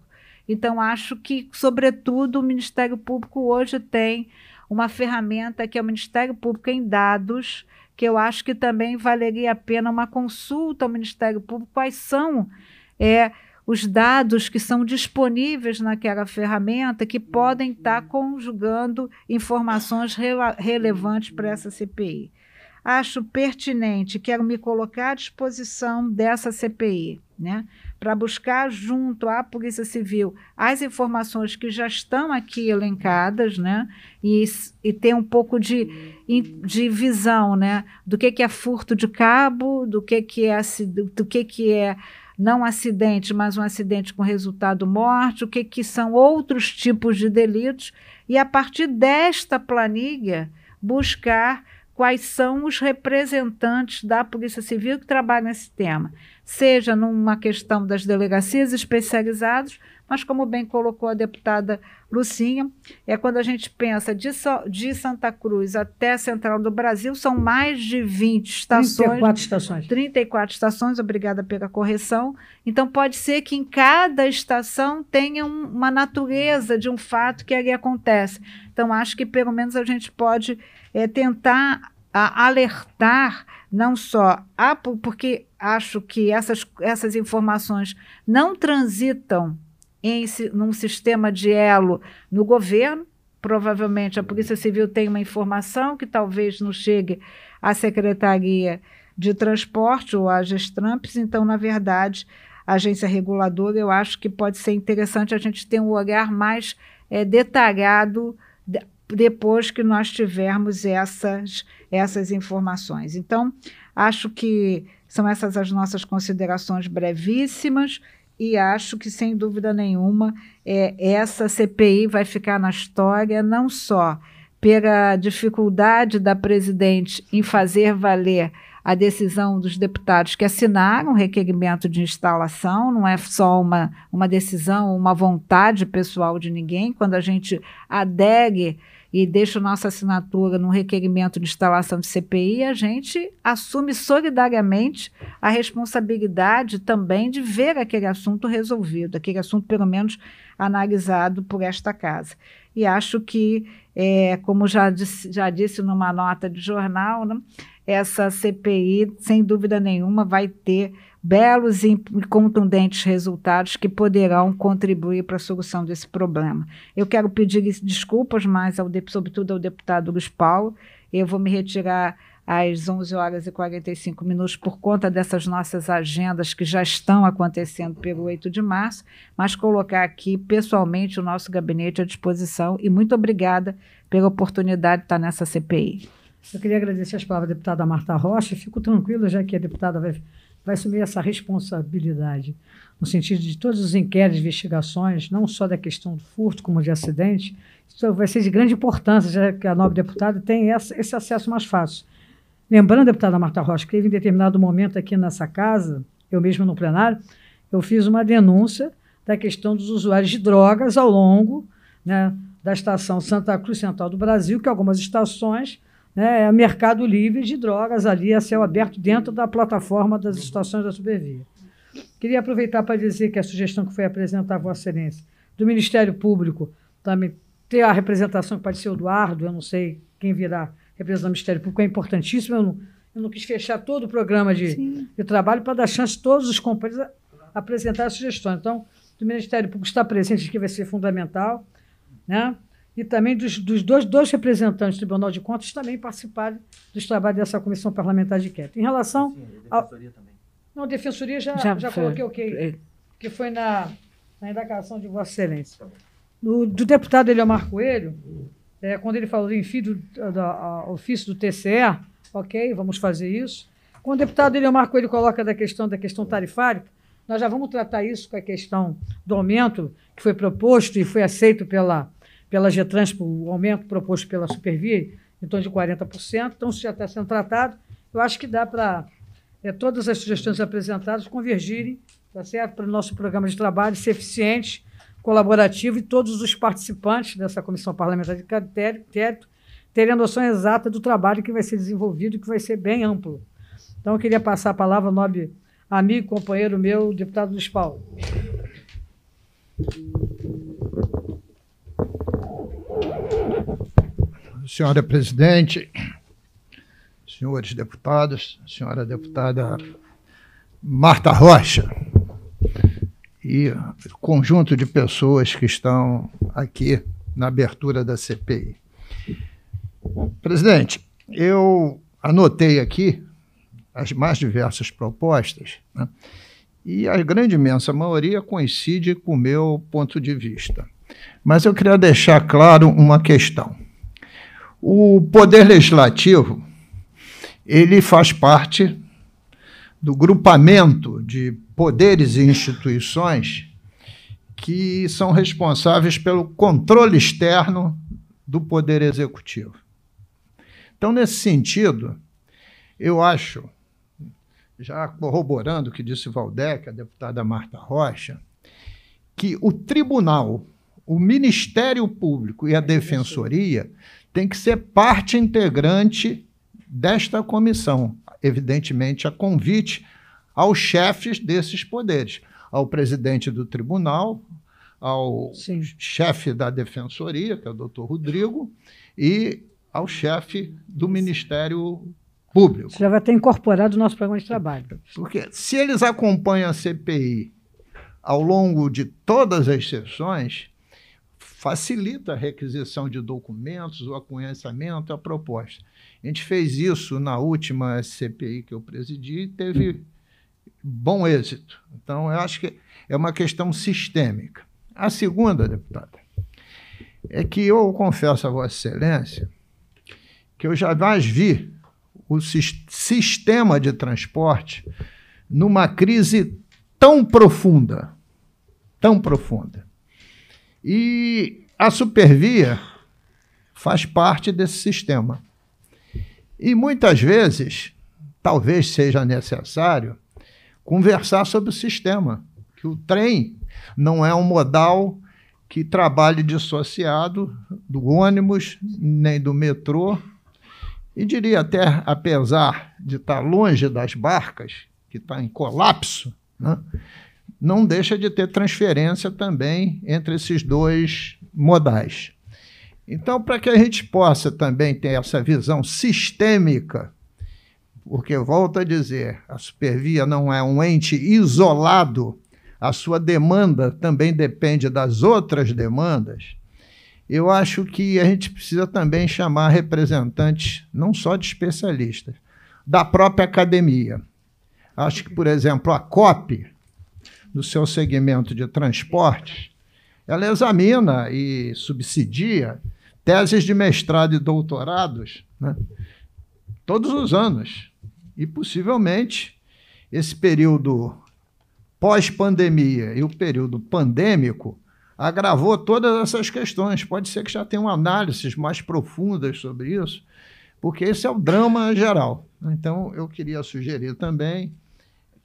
Então, acho que, sobretudo, o Ministério Público hoje tem uma ferramenta que é o Ministério Público em dados, que eu acho que também valeria a pena uma consulta ao Ministério Público, quais são é, os dados que são disponíveis naquela ferramenta que podem estar tá uhum. conjugando informações relevantes para essa CPI. Acho pertinente, quero me colocar à disposição dessa CPI, né, para buscar junto à Polícia Civil as informações que já estão aqui elencadas, né, e, e ter um pouco de, de visão, né, do que, que é furto de cabo, do que, que é do que, que é não acidente, mas um acidente com resultado morte, o que, que são outros tipos de delitos, e a partir desta planilha buscar quais são os representantes da Polícia Civil que trabalham nesse tema, seja numa questão das delegacias especializadas, mas, como bem colocou a deputada Lucinha, é quando a gente pensa de, so, de Santa Cruz até Central do Brasil, são mais de 20 estações. 34 estações. 34 estações, obrigada pela correção. Então, pode ser que em cada estação tenha uma natureza de um fato que ali acontece. Então, acho que pelo menos a gente pode é, tentar a, alertar não só a, porque acho que essas, essas informações não transitam em, num sistema de elo no governo. Provavelmente a Polícia Civil tem uma informação que talvez não chegue à Secretaria de Transporte ou à Gestramps. Então, na verdade, a agência reguladora, eu acho que pode ser interessante a gente ter um olhar mais é, detalhado de, depois que nós tivermos essas, essas informações. Então, acho que são essas as nossas considerações brevíssimas e acho que, sem dúvida nenhuma, é, essa CPI vai ficar na história não só pela dificuldade da presidente em fazer valer a decisão dos deputados que assinaram o requerimento de instalação, não é só uma, uma decisão, uma vontade pessoal de ninguém. Quando a gente adere e deixam nossa assinatura num requerimento de instalação de CPI, a gente assume solidariamente a responsabilidade também de ver aquele assunto resolvido, aquele assunto, pelo menos, analisado por esta casa. E acho que, é, como já disse, já disse numa nota de jornal, né, essa CPI, sem dúvida nenhuma, vai ter belos e contundentes resultados que poderão contribuir para a solução desse problema. Eu quero pedir desculpas mais, ao, sobretudo ao deputado Luiz Paulo. Eu vou me retirar às 11 horas e 45 minutos por conta dessas nossas agendas que já estão acontecendo pelo 8 de março, mas colocar aqui pessoalmente o nosso gabinete à disposição e muito obrigada pela oportunidade de estar nessa CPI. Eu queria agradecer as palavras da deputada Marta Rocha, fico tranquila já que a deputada vai vai assumir essa responsabilidade, no sentido de todos os inquéritos, investigações, não só da questão do furto, como de acidente, isso vai ser de grande importância, já que a nobre deputada tem essa, esse acesso mais fácil. Lembrando, deputada Marta Rocha, que teve em determinado momento aqui nessa casa, eu mesmo no plenário, eu fiz uma denúncia da questão dos usuários de drogas ao longo né, da estação Santa Cruz Central do Brasil, que algumas estações né, é mercado livre de drogas ali a céu aberto dentro da plataforma das estações da Supervia. Queria aproveitar para dizer que a sugestão que foi apresentada a Vossa Excelência do Ministério Público também ter a representação que pode ser o Eduardo, eu não sei quem virá representar o Ministério Público, é importantíssimo. Eu não, eu não quis fechar todo o programa de, de trabalho para dar chance a todos os companheiros a, a apresentar a sugestão. Então, do Ministério Público estar presente aqui vai ser fundamental. Né? e também dos, dos dois, dois, representantes do Tribunal de Contas também participarem dos trabalhos dessa comissão parlamentar de inquérito. Em relação. Sim, a defensoria a... também. Não, a defensoria já, já, já coloquei o okay, é. que, foi na, na indagação de Vossa Excelência. Do, tá do deputado Eliomar Coelho, é, quando ele falou do enfim do, do, do ofício do TCE, ok, vamos fazer isso. Quando o deputado Eliomar Coelho coloca da questão da questão tarifária, nós já vamos tratar isso com a questão do aumento que foi proposto e foi aceito pela, pela Getrans, o aumento proposto pela Supervia, em torno de 40%. Então, isso já está sendo tratado. Eu acho que dá para é, todas as sugestões apresentadas convergirem tá certo? para o nosso programa de trabalho ser eficiente, colaborativo e todos os participantes dessa comissão parlamentar de crédito terem a noção exata do trabalho que vai ser desenvolvido e que vai ser bem amplo. Então, eu queria passar a palavra ao nobre amigo, companheiro meu, deputado Luiz Paulo. senhora presidente, senhores deputados, senhora deputada Marta Rocha e conjunto de pessoas que estão aqui na abertura da CPI. Presidente, eu anotei aqui as mais diversas propostas né, e a grande imensa maioria coincide com o meu ponto de vista. Mas eu queria deixar claro uma questão. O poder legislativo ele faz parte do grupamento de poderes e instituições que são responsáveis pelo controle externo do poder executivo. Então, nesse sentido, eu acho, já corroborando o que disse Valdeca, a deputada Marta Rocha, que o tribunal, o Ministério Público e a é, Defensoria tem que ser parte integrante desta comissão, evidentemente a convite aos chefes desses poderes, ao presidente do tribunal, ao Sim. chefe da defensoria, que é o doutor Rodrigo, e ao chefe do Ministério Público. Você já vai ter incorporado o nosso programa de trabalho. Porque se eles acompanham a CPI ao longo de todas as sessões, facilita a requisição de documentos, o aconhecimento, a proposta. A gente fez isso na última CPI que eu presidi e teve bom êxito. Então, eu acho que é uma questão sistêmica. A segunda, deputada, é que eu confesso a Vossa Excelência que eu jamais vi o sistema de transporte numa crise tão profunda, tão profunda. E a supervia faz parte desse sistema. E muitas vezes, talvez seja necessário conversar sobre o sistema, que o trem não é um modal que trabalhe dissociado do ônibus nem do metrô. E diria até, apesar de estar longe das barcas, que está em colapso, né? não deixa de ter transferência também entre esses dois modais. Então, para que a gente possa também ter essa visão sistêmica, porque, volto a dizer, a supervia não é um ente isolado, a sua demanda também depende das outras demandas. Eu acho que a gente precisa também chamar representantes, não só de especialistas, da própria academia. Acho que, por exemplo, a COP, no seu segmento de transportes, ela examina e subsidia teses de mestrado e doutorados né, todos os anos. E possivelmente esse período pós-pandemia e o período pandêmico agravou todas essas questões. Pode ser que já tenham análises mais profundas sobre isso, porque esse é o drama geral. Então, eu queria sugerir também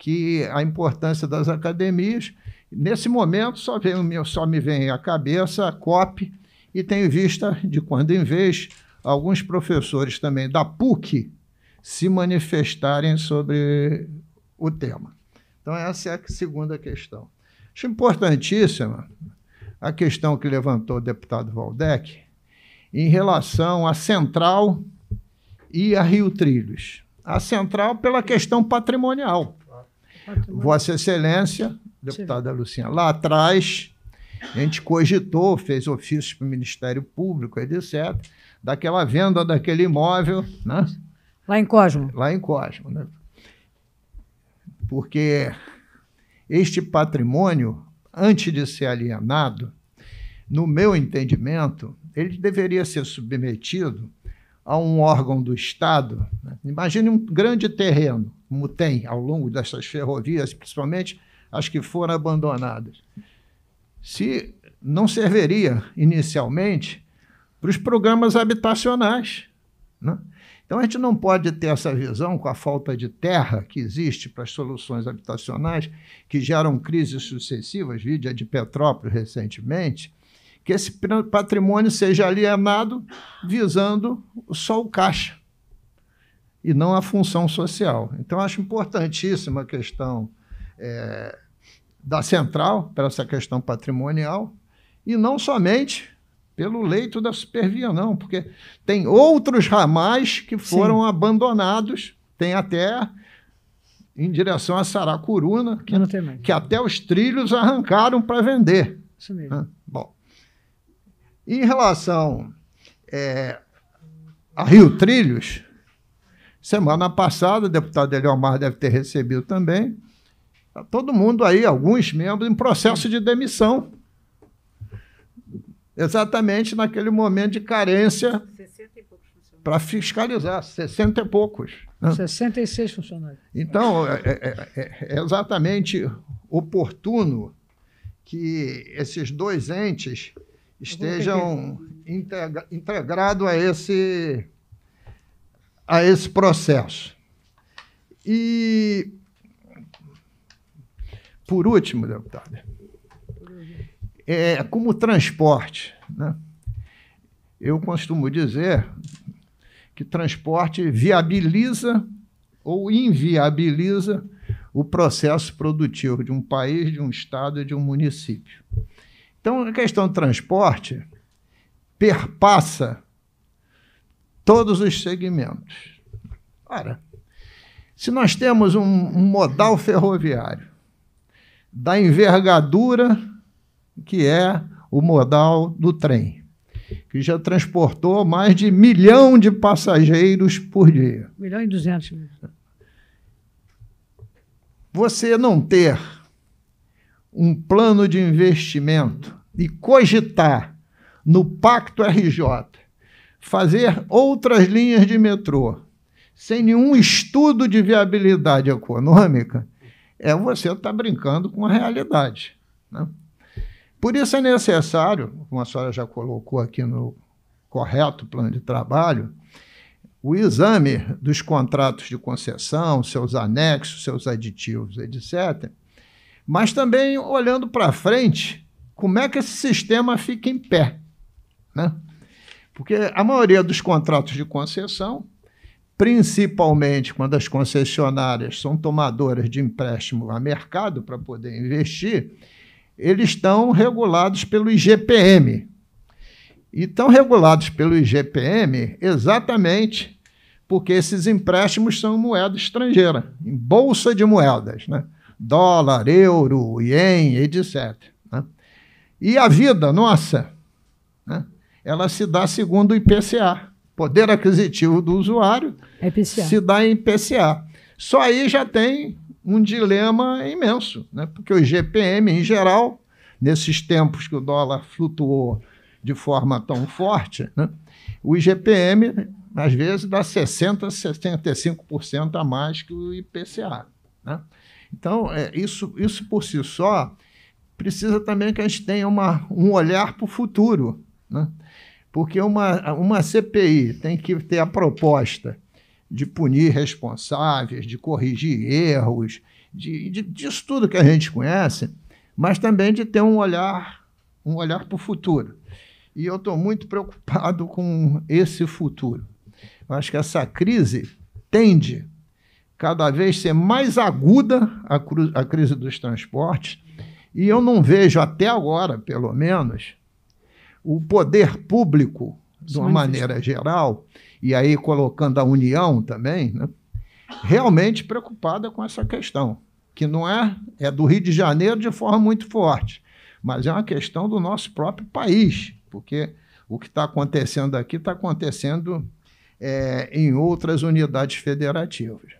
que a importância das academias. Nesse momento, só, vem, só me vem à cabeça a COP, e tenho vista, de quando em vez, alguns professores também da PUC se manifestarem sobre o tema. Então, essa é a segunda questão. Acho importantíssima a questão que levantou o deputado Valdec em relação à central e a Rio Trilhos. A central pela questão patrimonial. Vossa Excelência, deputada Sim. Lucinha, lá atrás a gente cogitou, fez ofícios para o Ministério Público, etc., daquela venda daquele imóvel, né? Lá em Cosmo. Lá em Cosmo, né? Porque este patrimônio, antes de ser alienado, no meu entendimento, ele deveria ser submetido a um órgão do Estado. Né? Imagine um grande terreno, como tem ao longo dessas ferrovias, principalmente as que foram abandonadas, se não serviria inicialmente para os programas habitacionais. Né? Então, a gente não pode ter essa visão com a falta de terra que existe para as soluções habitacionais, que geram crises sucessivas, vídeo de Petrópolis recentemente, que esse patrimônio seja alienado visando só o caixa e não a função social. Então, acho importantíssima a questão é, da central para essa questão patrimonial, e não somente pelo leito da supervia, não, porque tem outros ramais que foram Sim. abandonados, tem até em direção a Saracuruna, que, que até os trilhos arrancaram para vender. Isso mesmo. Ah, bom, em relação é, a Rio Trilhos, Semana passada, o deputado Eliomar deve ter recebido também. Está todo mundo aí, alguns membros, em processo de demissão. Exatamente naquele momento de carência para fiscalizar, 60 e poucos. Né? 66 funcionários. Então, é, é, é, é exatamente oportuno que esses dois entes estejam integra, integrados a esse a esse processo. E, por último, deputado, é, como transporte, né? eu costumo dizer que transporte viabiliza ou inviabiliza o processo produtivo de um país, de um estado e de um município. Então, a questão do transporte perpassa todos os segmentos. Ora, se nós temos um, um modal ferroviário da envergadura que é o modal do trem, que já transportou mais de milhão de passageiros por dia. Milhão e duzentos. Você não ter um plano de investimento e cogitar no Pacto RJ fazer outras linhas de metrô sem nenhum estudo de viabilidade econômica, é você estar tá brincando com a realidade. Né? Por isso é necessário, como a senhora já colocou aqui no correto plano de trabalho, o exame dos contratos de concessão, seus anexos, seus aditivos, etc. Mas também olhando para frente, como é que esse sistema fica em pé? Né? Porque a maioria dos contratos de concessão, principalmente quando as concessionárias são tomadoras de empréstimo a mercado para poder investir, eles estão regulados pelo IGPM. E estão regulados pelo IGPM exatamente porque esses empréstimos são moeda estrangeira, em bolsa de moedas, né? dólar, euro, ien, etc. Né? E a vida nossa né? ela se dá segundo o IPCA. Poder aquisitivo do usuário é IPCA. se dá em IPCA. Só aí já tem um dilema imenso, né? porque o IGPM, em geral, nesses tempos que o dólar flutuou de forma tão forte, né? o IGPM, às vezes, dá 60%, 75% a mais que o IPCA. Né? Então, é, isso, isso por si só precisa também que a gente tenha uma, um olhar para o futuro. Né? Porque uma, uma CPI tem que ter a proposta de punir responsáveis, de corrigir erros, de, de, disso tudo que a gente conhece, mas também de ter um olhar, um olhar para o futuro. E eu estou muito preocupado com esse futuro. Eu acho que essa crise tende cada vez ser mais aguda a, a crise dos transportes, e eu não vejo até agora, pelo menos, o poder público, de uma maneira geral, e aí colocando a União também, né, realmente preocupada com essa questão, que não é, é do Rio de Janeiro de forma muito forte, mas é uma questão do nosso próprio país, porque o que está acontecendo aqui está acontecendo é, em outras unidades federativas.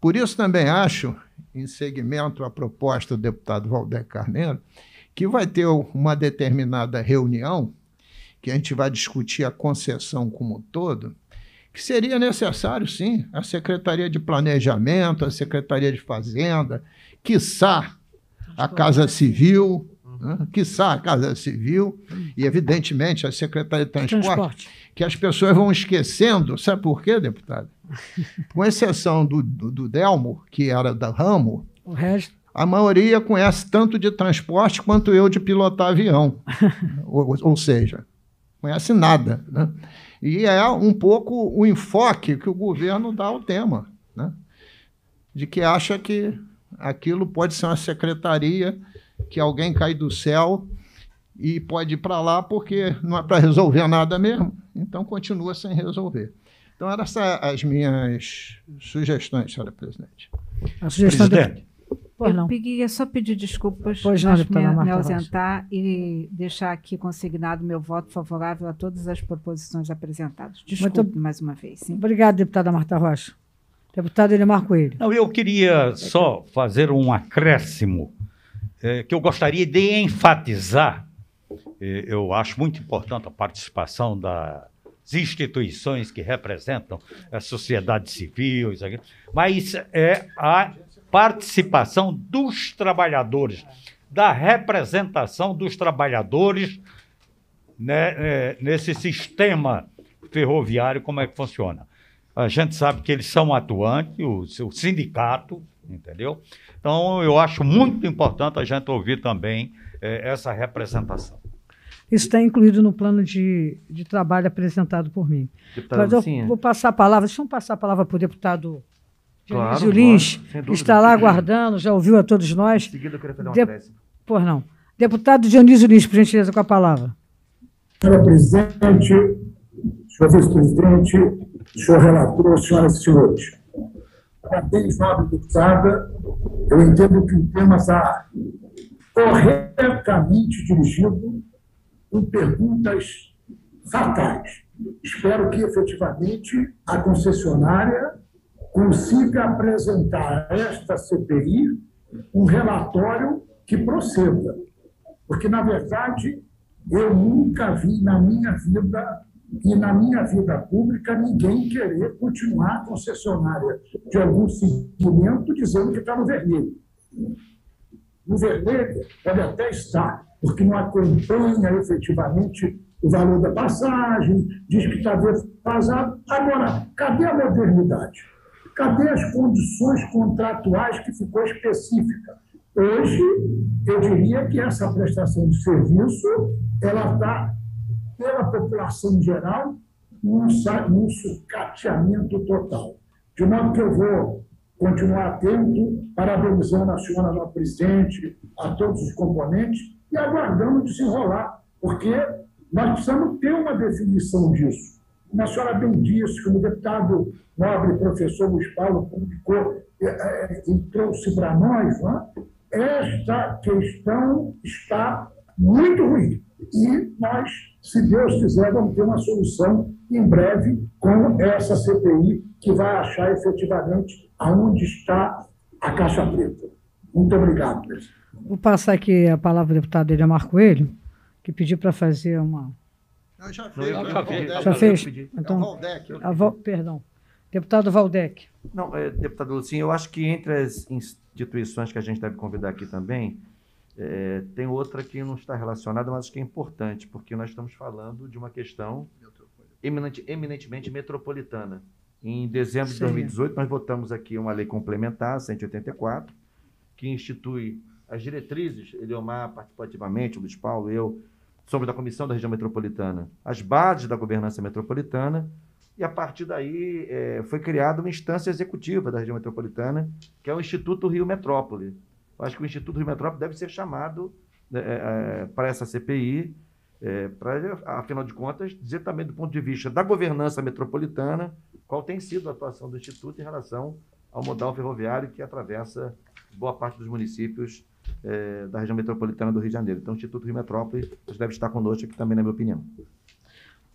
Por isso também acho, em seguimento à proposta do deputado Valdecar Carneiro, que vai ter uma determinada reunião, que a gente vai discutir a concessão como um todo, que seria necessário, sim, a Secretaria de Planejamento, a Secretaria de Fazenda, quiçá a Casa Civil, uhum. né? quiçá a Casa Civil e, evidentemente, a Secretaria de Transporte, Transporte, que as pessoas vão esquecendo. Sabe por quê, deputado? Com exceção do, do, do Delmo, que era da Ramo, o resto a maioria conhece tanto de transporte quanto eu de pilotar avião. ou, ou, seja, conhece nada. Né? E é um pouco o enfoque que o governo dá ao tema, né? de que acha que aquilo pode ser uma secretaria, que alguém cai do céu e pode ir para lá porque não é para resolver nada mesmo. Então continua sem resolver. Então, eram essas as minhas sugestões, senhora presidente. A sugestão presidente. De... Pois eu não. É só pedir desculpas por me, me ausentar e deixar aqui consignado meu voto favorável a todas as proposições apresentadas. Desculpe Muito, mais uma vez. Sim. Obrigado, deputada Marta Rocha. Deputado Elimar Coelho. Não, eu queria só fazer um acréscimo é, que eu gostaria de enfatizar. Eh, eu acho muito importante a participação das instituições que representam a sociedade civil, mas é a participação dos trabalhadores, da representação dos trabalhadores né, é, nesse sistema ferroviário, como é que funciona. A gente sabe que eles são atuantes, o, o sindicato, entendeu? Então, eu acho muito importante a gente ouvir também é, essa representação. Isso está incluído no plano de, de trabalho apresentado por mim. Deputado, Mas eu sim. vou passar a palavra, deixa eu passar a palavra para o deputado Claro, Dionísio Lins, está lá aguardando, já ouviu a todos nós. Em seguida, eu queria fazer uma De... Por não. Deputado Dionísio Lins, por gentileza, com a palavra. Senhora presidente, senhor vice-presidente, senhor relator, senhoras e senhores. Parabéns, nobre deputada. Eu entendo que o tema está corretamente dirigido com perguntas fatais. Espero que efetivamente a concessionária consiga apresentar a esta CPI um relatório que proceda. Porque, na verdade, eu nunca vi na minha vida e na minha vida pública ninguém querer continuar concessionária de algum segmento dizendo que está no vermelho. No vermelho pode até estar, porque não acompanha efetivamente o valor da passagem, diz que está defasado. Agora, cadê a modernidade? Cadê as condições contratuais que ficou específica? Hoje, eu diria que essa prestação de serviço ela está, pela população em geral, num, num sucateamento total. De modo que eu vou continuar atento, parabenizando a senhora nossa presidente, a todos os componentes e aguardando desenrolar, porque nós precisamos ter uma definição disso a senhora bem disse que o deputado nobre professor Luiz Paulo publicou, é, é, é trouxe para nós, é? esta questão está muito ruim. E nós, se Deus quiser, vamos ter uma solução em breve com essa CPI que vai achar efetivamente aonde está a Caixa Preta. Muito obrigado, presidente. Vou passar aqui a palavra ao deputado Eliamar Coelho, que pediu para fazer uma já né? fez. já, fez. É então, Valdec, a, Val, perdão. Deputado Valdec. Não, é, deputado Lucinho, eu acho que entre as instituições que a gente deve convidar aqui também, é, tem outra que não está relacionada, mas acho que é importante, porque nós estamos falando de uma questão eminente, eminentemente metropolitana. Em dezembro de 2018, nós votamos aqui uma lei complementar, 184, que institui as diretrizes, Eliomar participativamente, o Luiz Paulo, eu, sobre da Comissão da Região Metropolitana, as bases da governança metropolitana, e a partir daí é, foi criada uma instância executiva da região metropolitana, que é o Instituto Rio Metrópole. Eu acho que o Instituto Rio Metrópole deve ser chamado né, é, é, para essa CPI, é, para, afinal de contas, dizer também do ponto de vista da governança metropolitana, qual tem sido a atuação do Instituto em relação ao modal ferroviário que atravessa boa parte dos municípios é, da região metropolitana do Rio de Janeiro. Então, o Instituto Rio Metrópole deve estar conosco aqui também, na minha opinião.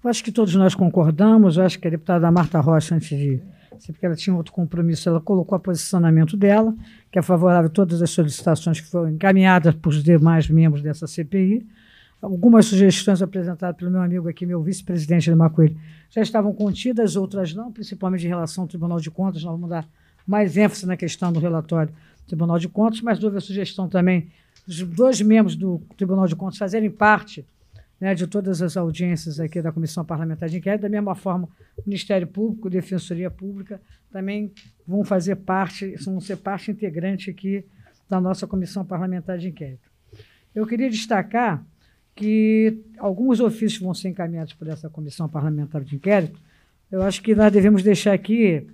acho que todos nós concordamos. acho que a deputada Marta Rocha, antes de. Porque ela tinha outro compromisso, ela colocou o posicionamento dela, que é favorável a todas as solicitações que foram encaminhadas por os demais membros dessa CPI. Algumas sugestões apresentadas pelo meu amigo aqui, meu vice-presidente de Coelho, já estavam contidas, outras não, principalmente em relação ao Tribunal de Contas. Nós vamos dar mais ênfase na questão do relatório Tribunal de Contas, mas houve a sugestão também dos dois membros do Tribunal de Contas fazerem parte né, de todas as audiências aqui da Comissão Parlamentar de Inquérito. Da mesma forma, o Ministério Público, Defensoria Pública também vão fazer parte, vão ser parte integrante aqui da nossa Comissão Parlamentar de Inquérito. Eu queria destacar que alguns ofícios vão ser encaminhados por essa Comissão Parlamentar de Inquérito. Eu acho que nós devemos deixar aqui,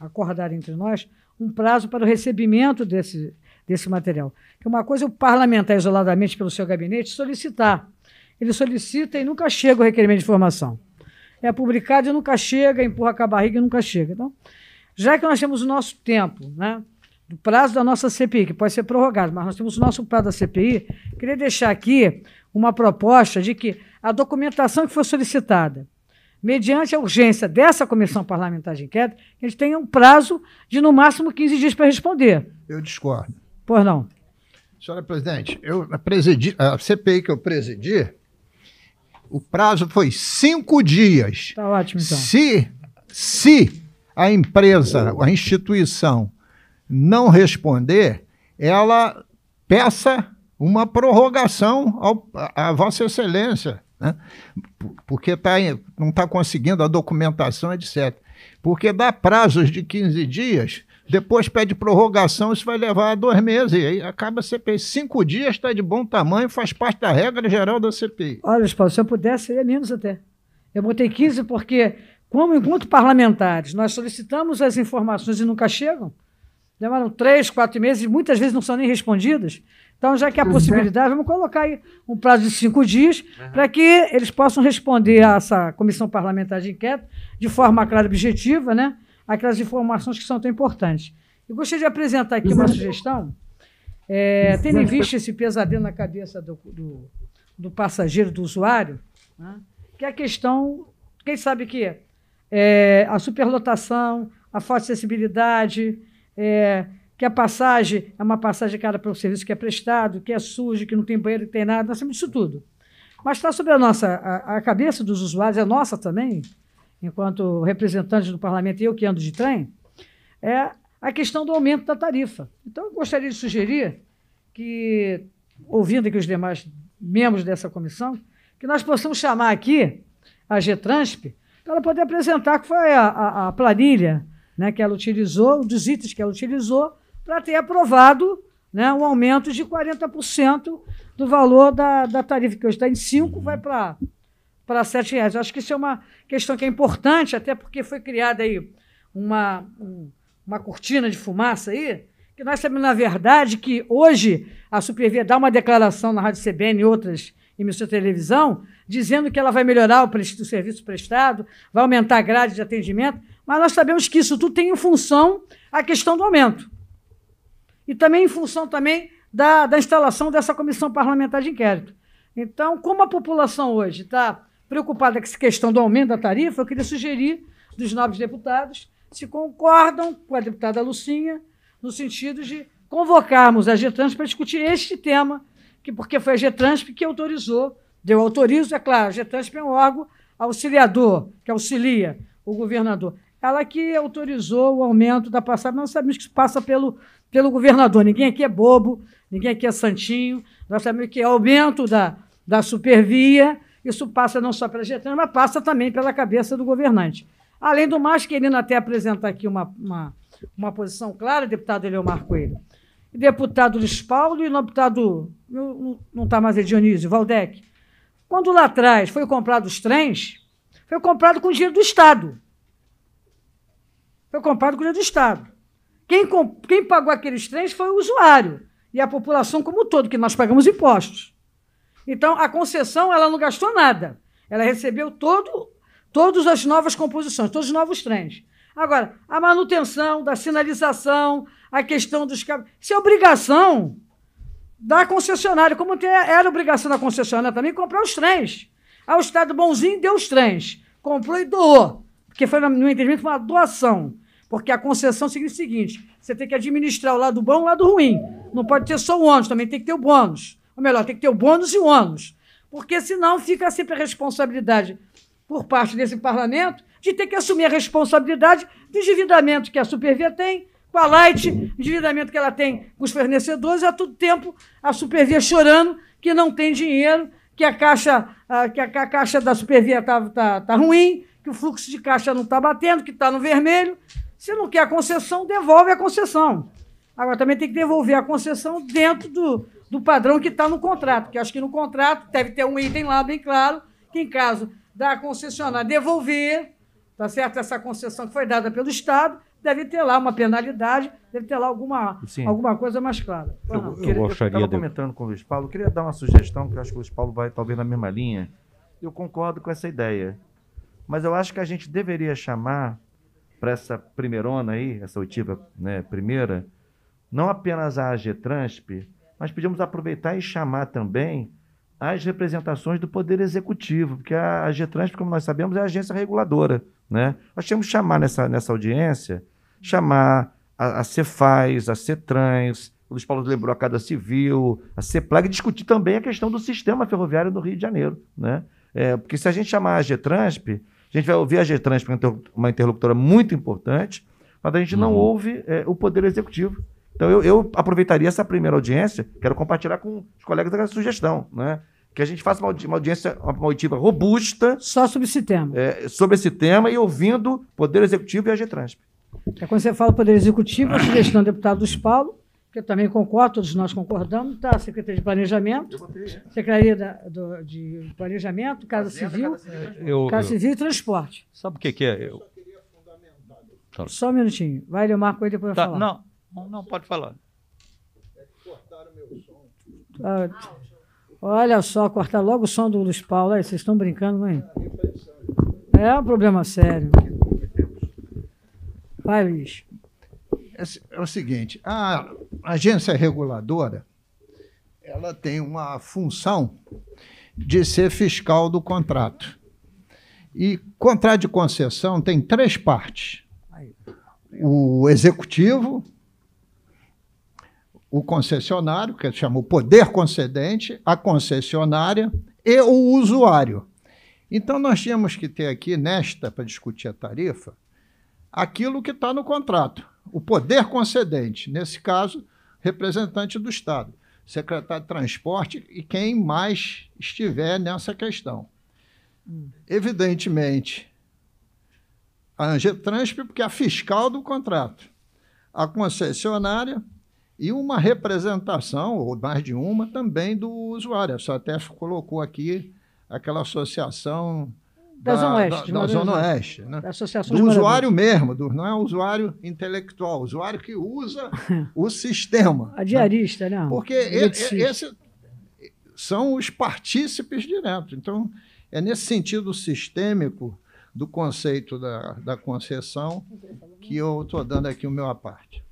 acordar entre nós, um prazo para o recebimento desse, desse material. Que é uma coisa é o parlamentar isoladamente pelo seu gabinete solicitar. Ele solicita e nunca chega o requerimento de informação. É publicado e nunca chega, empurra com a barriga e nunca chega. Então, já que nós temos o nosso tempo, né, do prazo da nossa CPI, que pode ser prorrogado, mas nós temos o nosso prazo da CPI, queria deixar aqui uma proposta de que a documentação que for solicitada mediante a urgência dessa comissão parlamentar de inquérito, eles tenham um prazo de no máximo 15 dias para responder. Eu discordo. Pois não. Senhora presidente, eu presidi, a CPI que eu presidi, o prazo foi cinco dias. Está ótimo, então. Se, se a empresa, a instituição, não responder, ela peça uma prorrogação ao, a Vossa Excelência né? porque tá, não está conseguindo a documentação, é etc. Porque dá prazos de 15 dias, depois pede prorrogação, isso vai levar dois meses. E aí acaba a CPI. Cinco dias está de bom tamanho, faz parte da regra geral da CPI. Olha, se eu pudesse, seria menos até. Eu botei 15 porque, como enquanto parlamentares, nós solicitamos as informações e nunca chegam, demoram três, quatro meses, e muitas vezes não são nem respondidas. Então, já que há uhum. possibilidade, vamos colocar aí um prazo de cinco dias uhum. para que eles possam responder a essa comissão parlamentar de inquérito de forma clara e objetiva, né? Aquelas informações que são tão importantes. Eu gostaria de apresentar aqui uma uhum. sugestão. É, tendo em vista esse pesadelo na cabeça do, do, do passageiro, do usuário, né? que é a questão, quem sabe que é, a superlotação, a falta de acessibilidade, é, que a passagem é uma passagem cara para o serviço que é prestado, que é sujo, que não tem banheiro, que tem nada, nós sabemos isso tudo. Mas está sobre a nossa, a, a, cabeça dos usuários, é nossa também, enquanto representante do parlamento e eu que ando de trem, é a questão do aumento da tarifa. Então, eu gostaria de sugerir que, ouvindo aqui os demais membros dessa comissão, que nós possamos chamar aqui a Getransp para poder apresentar qual foi é a, a, a planilha né, que ela utilizou, dos itens que ela utilizou, para ter aprovado né, um aumento de 40% do valor da, da tarifa, que hoje está em 5, vai para para R$ 7,00. Acho que isso é uma questão que é importante, até porque foi criada aí uma, um, uma cortina de fumaça aí, que nós sabemos, na verdade, que hoje a Supervia dá uma declaração na Rádio CBN e outras emissões de televisão, dizendo que ela vai melhorar o, o serviço prestado, vai aumentar a grade de atendimento, mas nós sabemos que isso tudo tem em função a questão do aumento e também em função também da, da instalação dessa comissão parlamentar de inquérito. Então, como a população hoje está preocupada com essa questão do aumento da tarifa, eu queria sugerir dos novos deputados se concordam com a deputada Lucinha no sentido de convocarmos a Getransp para discutir este tema, que porque foi a Getransp que autorizou, deu autorizo, é claro, a Getransp é um órgão auxiliador, que auxilia o governador. Ela que autorizou o aumento da passagem, nós sabemos que isso passa pelo pelo governador. Ninguém aqui é bobo, ninguém aqui é santinho. Nós sabemos que é aumento da, da supervia, isso passa não só pela gestão, mas passa também pela cabeça do governante. Além do mais, querendo até apresentar aqui uma, uma, uma posição clara, deputado Eleomar Coelho, deputado Luiz Paulo e deputado, não está mais é Dionísio, Valdec. Quando lá atrás foi comprado os trens, foi comprado com dinheiro do Estado. Foi comprado com dinheiro do Estado. Quem, quem pagou aqueles trens foi o usuário e a população como um todo, que nós pagamos impostos. Então, a concessão ela não gastou nada. Ela recebeu todo, todas as novas composições, todos os novos trens. Agora, a manutenção da sinalização, a questão dos cabos. Isso é obrigação da concessionária, como era obrigação da concessionária também comprar os trens. Aí o Estado bonzinho deu os trens, comprou e doou, porque foi, no meu entendimento, uma doação. Porque a concessão significa o seguinte: você tem que administrar o lado bom e o lado ruim. Não pode ter só o ônus, também tem que ter o bônus. Ou melhor, tem que ter o bônus e o ônus. Porque senão fica sempre a responsabilidade por parte desse parlamento de ter que assumir a responsabilidade do endividamento que a Supervia tem com a Light, endividamento que ela tem com os fornecedores, e a todo tempo a Supervia chorando que não tem dinheiro, que a caixa, ah, que a caixa da Supervia está tá, tá ruim, que o fluxo de caixa não está batendo, que está no vermelho. Se não quer a concessão, devolve a concessão. Agora, também tem que devolver a concessão dentro do, do padrão que está no contrato, que acho que no contrato deve ter um item lá bem claro, que em caso da concessionária devolver, tá certo? Essa concessão que foi dada pelo Estado, deve ter lá uma penalidade, deve ter lá alguma, alguma coisa mais clara. Eu, eu, queria, eu estava de... comentando com o Luiz Paulo, queria dar uma sugestão, que eu acho que o Luiz Paulo vai talvez na mesma linha. Eu concordo com essa ideia, mas eu acho que a gente deveria chamar para essa primeirona aí, essa oitiva né, primeira, não apenas a Transp, mas podíamos aproveitar e chamar também as representações do Poder Executivo, porque a Transp, como nós sabemos, é a agência reguladora. Né? Nós tínhamos que chamar nessa, nessa audiência, chamar a, a Cefaz, a CETRANS, o Luiz Paulo lembrou a Cada Civil, a CEPLAG, discutir também a questão do sistema ferroviário do Rio de Janeiro. Né? É, porque se a gente chamar a Transp, a gente vai ouvir a Getrans, é uma interlocutora muito importante, mas a gente não uhum. ouve é, o Poder Executivo. Então, eu, eu, aproveitaria essa primeira audiência, quero compartilhar com os colegas essa sugestão, né? Que a gente faça uma, uma audiência, uma auditiva robusta. Só sobre esse tema. É, sobre esse tema e ouvindo Poder Executivo e a Getransp. É quando você fala Poder Executivo, a sugestão do deputado dos Paulo, que eu também concordo, todos nós concordamos, tá? Secretaria de Planejamento, é. Secretaria da, do, de Planejamento, Casa Fazenda, Civil, Casa Civil, eu, Civil e Transporte. Sabe o que, que é? Eu... só um minutinho. Vai, Leomar, com ele depois tá, eu falar. Não, não, pode falar. É que cortaram meu som. Ah, olha só, cortar logo o som do Luiz Paulo. vocês estão brincando, mãe? É um problema sério. Vai, Luiz. Assim, é, o seguinte: a agência reguladora ela tem uma função de ser fiscal do contrato. E contrato de concessão tem três partes: o executivo, o concessionário, que chama o poder concedente, a concessionária e o usuário. Então, nós tínhamos que ter aqui, nesta, para discutir a tarifa, aquilo que está no contrato o poder concedente, nesse caso, representante do Estado, secretário de Transporte e quem mais estiver nessa questão. Hum. Evidentemente, a Angetransp, porque é a fiscal do contrato, a concessionária e uma representação, ou mais de uma, também do usuário. A até colocou aqui aquela associação da, da Zona Oeste. Da, da é Zona Oeste, né? Da Associação do usuário mesmo, do, não é o usuário intelectual, o usuário que usa o sistema. A né? diarista, né? né? Porque esses são os partícipes diretos. Então, é nesse sentido sistêmico do conceito da, da concessão que eu estou dando aqui o meu aparte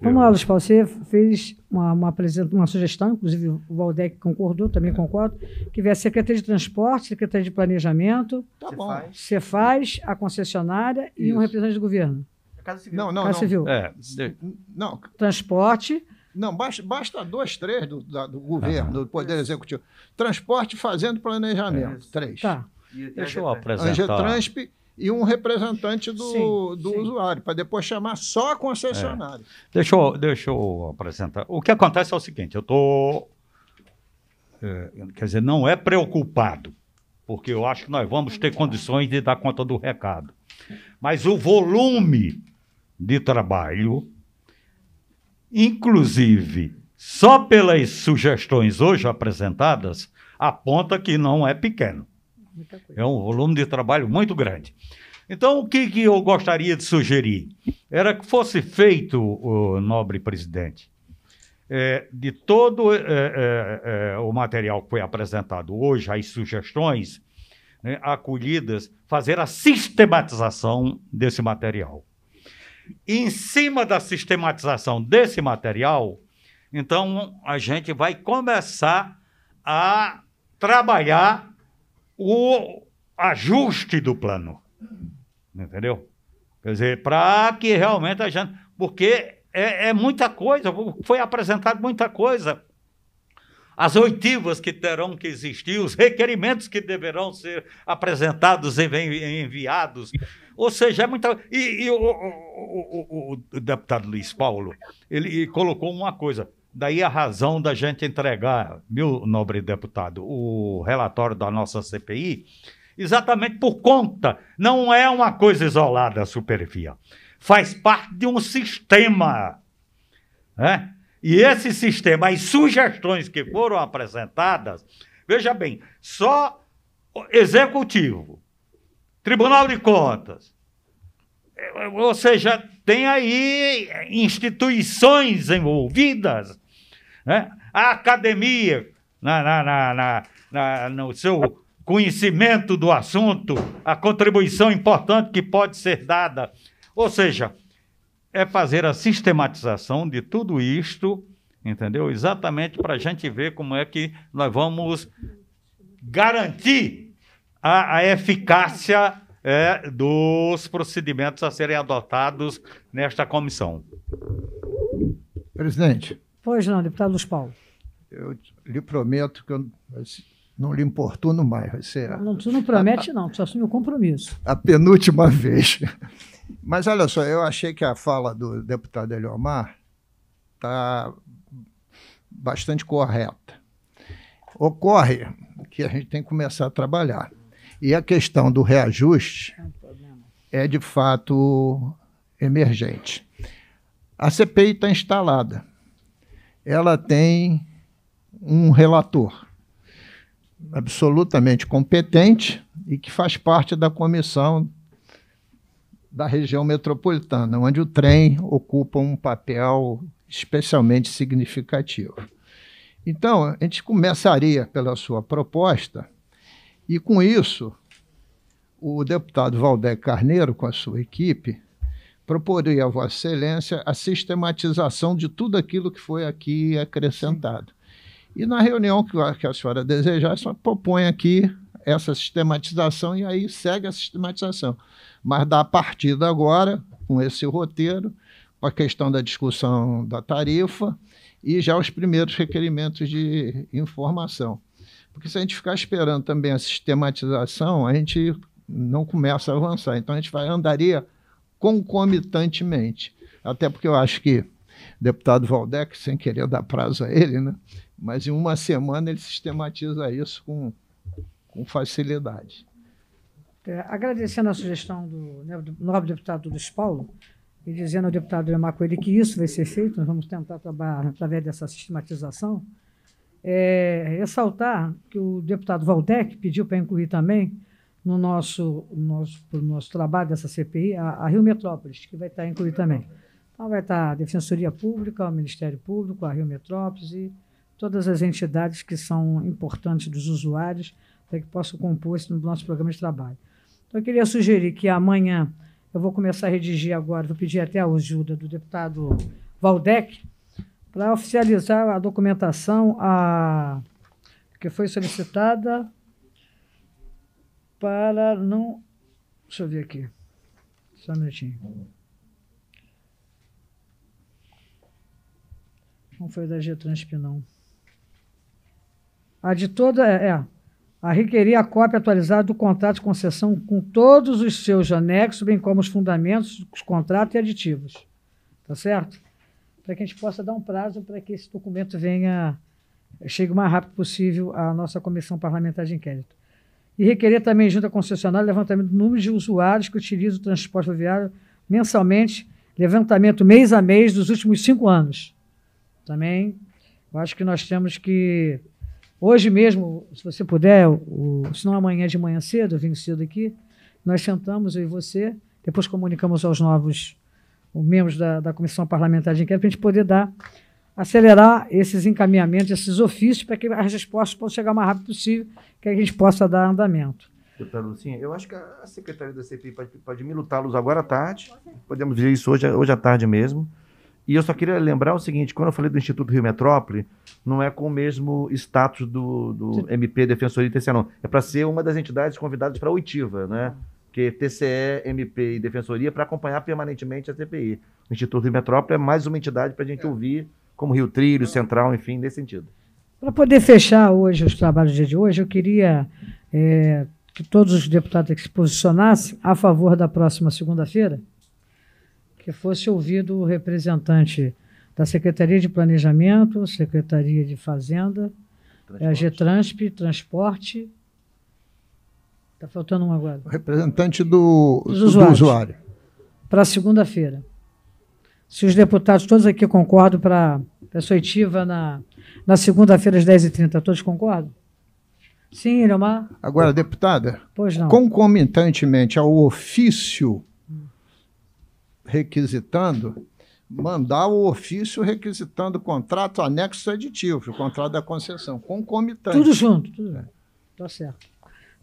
Vamos lá, Luiz Paulo. Você fez uma, uma, uma sugestão, inclusive o Valdec concordou, também concordo, que vier a Secretaria de Transporte, Secretaria de Planejamento, tá bom. faz, a concessionária e Isso. um representante do governo. Casa Civil. Não, não, Casa não. Civil. É. Não. Transporte. Não, basta, basta dois, três do, da, do governo, ah. do Poder Executivo. Transporte fazendo planejamento. É. Três. Tá. Deixa eu apresentar. Angetransp e um representante do, sim, do sim. usuário, para depois chamar só a concessionária. É. Deixa, eu, deixa eu apresentar. O que acontece é o seguinte: eu estou. É, quer dizer, não é preocupado, porque eu acho que nós vamos ter condições de dar conta do recado. Mas o volume de trabalho, inclusive só pelas sugestões hoje apresentadas, aponta que não é pequeno. É um volume de trabalho muito grande. Então, o que, que eu gostaria de sugerir? Era que fosse feito, o nobre presidente, é, de todo é, é, é, o material que foi apresentado hoje, as sugestões né, acolhidas, fazer a sistematização desse material. Em cima da sistematização desse material, então a gente vai começar a trabalhar o ajuste do plano. Entendeu? Quer dizer, para que realmente a gente. Porque é, é, muita coisa, foi apresentado muita coisa. As oitivas que terão que existir, os requerimentos que deverão ser apresentados e enviados. Ou seja, é muita. E, e o, o, o, o, deputado Luiz Paulo, ele colocou uma coisa: Daí a razão da gente entregar, meu nobre deputado, o relatório da nossa CPI, exatamente por conta. Não é uma coisa isolada a supervia. Faz parte de um sistema. Né? E esse sistema, as sugestões que foram apresentadas, veja bem, só executivo, Tribunal de Contas, ou seja, tem aí instituições envolvidas né? A academia, na, na, na, na, na no seu conhecimento do assunto, a contribuição importante que pode ser dada. Ou seja, é fazer a sistematização de tudo isto, entendeu? Exatamente para a gente ver como é que nós vamos garantir a, a eficácia é, dos procedimentos a serem adotados nesta comissão. Presidente. Pois não, deputado Luiz Paulo. Eu lhe prometo que eu não lhe importuno mais. Você não, tu não promete, a, não, tu assume o compromisso. A penúltima vez. Mas olha só, eu achei que a fala do deputado Eliomar está bastante correta. Ocorre que a gente tem que começar a trabalhar. E a questão do reajuste é, é de fato emergente. A CPI está instalada ela tem um relator absolutamente competente e que faz parte da comissão da região metropolitana, onde o trem ocupa um papel especialmente significativo. Então, a gente começaria pela sua proposta, e com isso, o deputado Valdec Carneiro, com a sua equipe, proporia a Vossa Excelência a sistematização de tudo aquilo que foi aqui acrescentado. E na reunião que a, que a senhora desejar, a senhora propõe aqui essa sistematização e aí segue a sistematização. Mas dá a partida agora, com esse roteiro, com a questão da discussão da tarifa e já os primeiros requerimentos de informação. Porque se a gente ficar esperando também a sistematização, a gente não começa a avançar. Então a gente vai andaria concomitantemente. Até porque eu acho que deputado Valdec, sem querer dar prazo a ele, né? mas em uma semana ele sistematiza isso com, com facilidade. É, agradecendo a sugestão do, né, do nobre deputado Luiz Paulo, e dizendo ao deputado Lemar Coelho que isso vai ser feito, nós vamos tentar trabalhar através dessa sistematização, é, ressaltar que o deputado Valdec pediu para incluir também no nosso, nosso, nosso trabalho dessa CPI, a, a, Rio Metrópolis, que vai estar incluída também. Então, vai estar a Defensoria Pública, o Ministério Público, a Rio Metrópolis e todas as entidades que são importantes dos usuários para que possam compor isso no nosso programa de trabalho. Então, eu queria sugerir que amanhã eu vou começar a redigir agora, vou pedir até a ajuda do deputado Valdec, para oficializar a documentação a, que foi solicitada para não. Deixa eu ver aqui. Só um minutinho. Não foi da Getransp, não. A de toda. É. é a requerir a cópia atualizada do contrato de concessão com todos os seus anexos, bem como os fundamentos, os contratos e aditivos. Tá certo? Para que a gente possa dar um prazo para que esse documento venha, chegue o mais rápido possível à nossa comissão parlamentar de inquérito e requerer também, junto à concessionária, levantamento do número de usuários que utilizam o transporte rodoviário mensalmente, levantamento mês a mês dos últimos cinco anos. Também, eu acho que nós temos que, hoje mesmo, se você puder, o, se não é amanhã é de manhã cedo, eu vim cedo aqui, nós sentamos, eu e você, depois comunicamos aos novos membros da, da Comissão Parlamentar de Inquérito, para a gente poder dar acelerar esses encaminhamentos, esses ofícios, para que as respostas possam chegar o mais rápido possível, que a gente possa dar andamento. Deputada Lucinha, eu acho que a secretária da CPI pode, pode militá-los agora à tarde, podemos ver isso hoje, hoje à tarde mesmo. E eu só queria lembrar o seguinte: quando eu falei do Instituto Rio Metrópole, não é com o mesmo status do, do MP Defensoria e TCE, não. É para ser uma das entidades convidadas para a oitiva, né? Ah. Que TCE, MP e Defensoria para acompanhar permanentemente a CPI. O Instituto Rio Metrópole é mais uma entidade para a gente é. ouvir como Rio Trilho, Central, enfim, nesse sentido. Para poder fechar hoje os trabalhos do dia de hoje, eu queria é, que todos os deputados se posicionassem a favor da próxima segunda-feira, que fosse ouvido o representante da Secretaria de Planejamento, Secretaria de Fazenda, é, Transporte. a Getransp, Transporte. Está faltando um agora. O representante do, do usuário. Para segunda-feira. Se os deputados todos aqui concordam para Pessoa ativa na, na segunda-feira, às 10h30. Todos concordam? Sim, Irmã. Agora, deputada, pois não. concomitantemente ao ofício requisitando, mandar o ofício requisitando o contrato anexo aditivo, o contrato da concessão, concomitante. Tudo junto, tudo bem. É. Tá certo.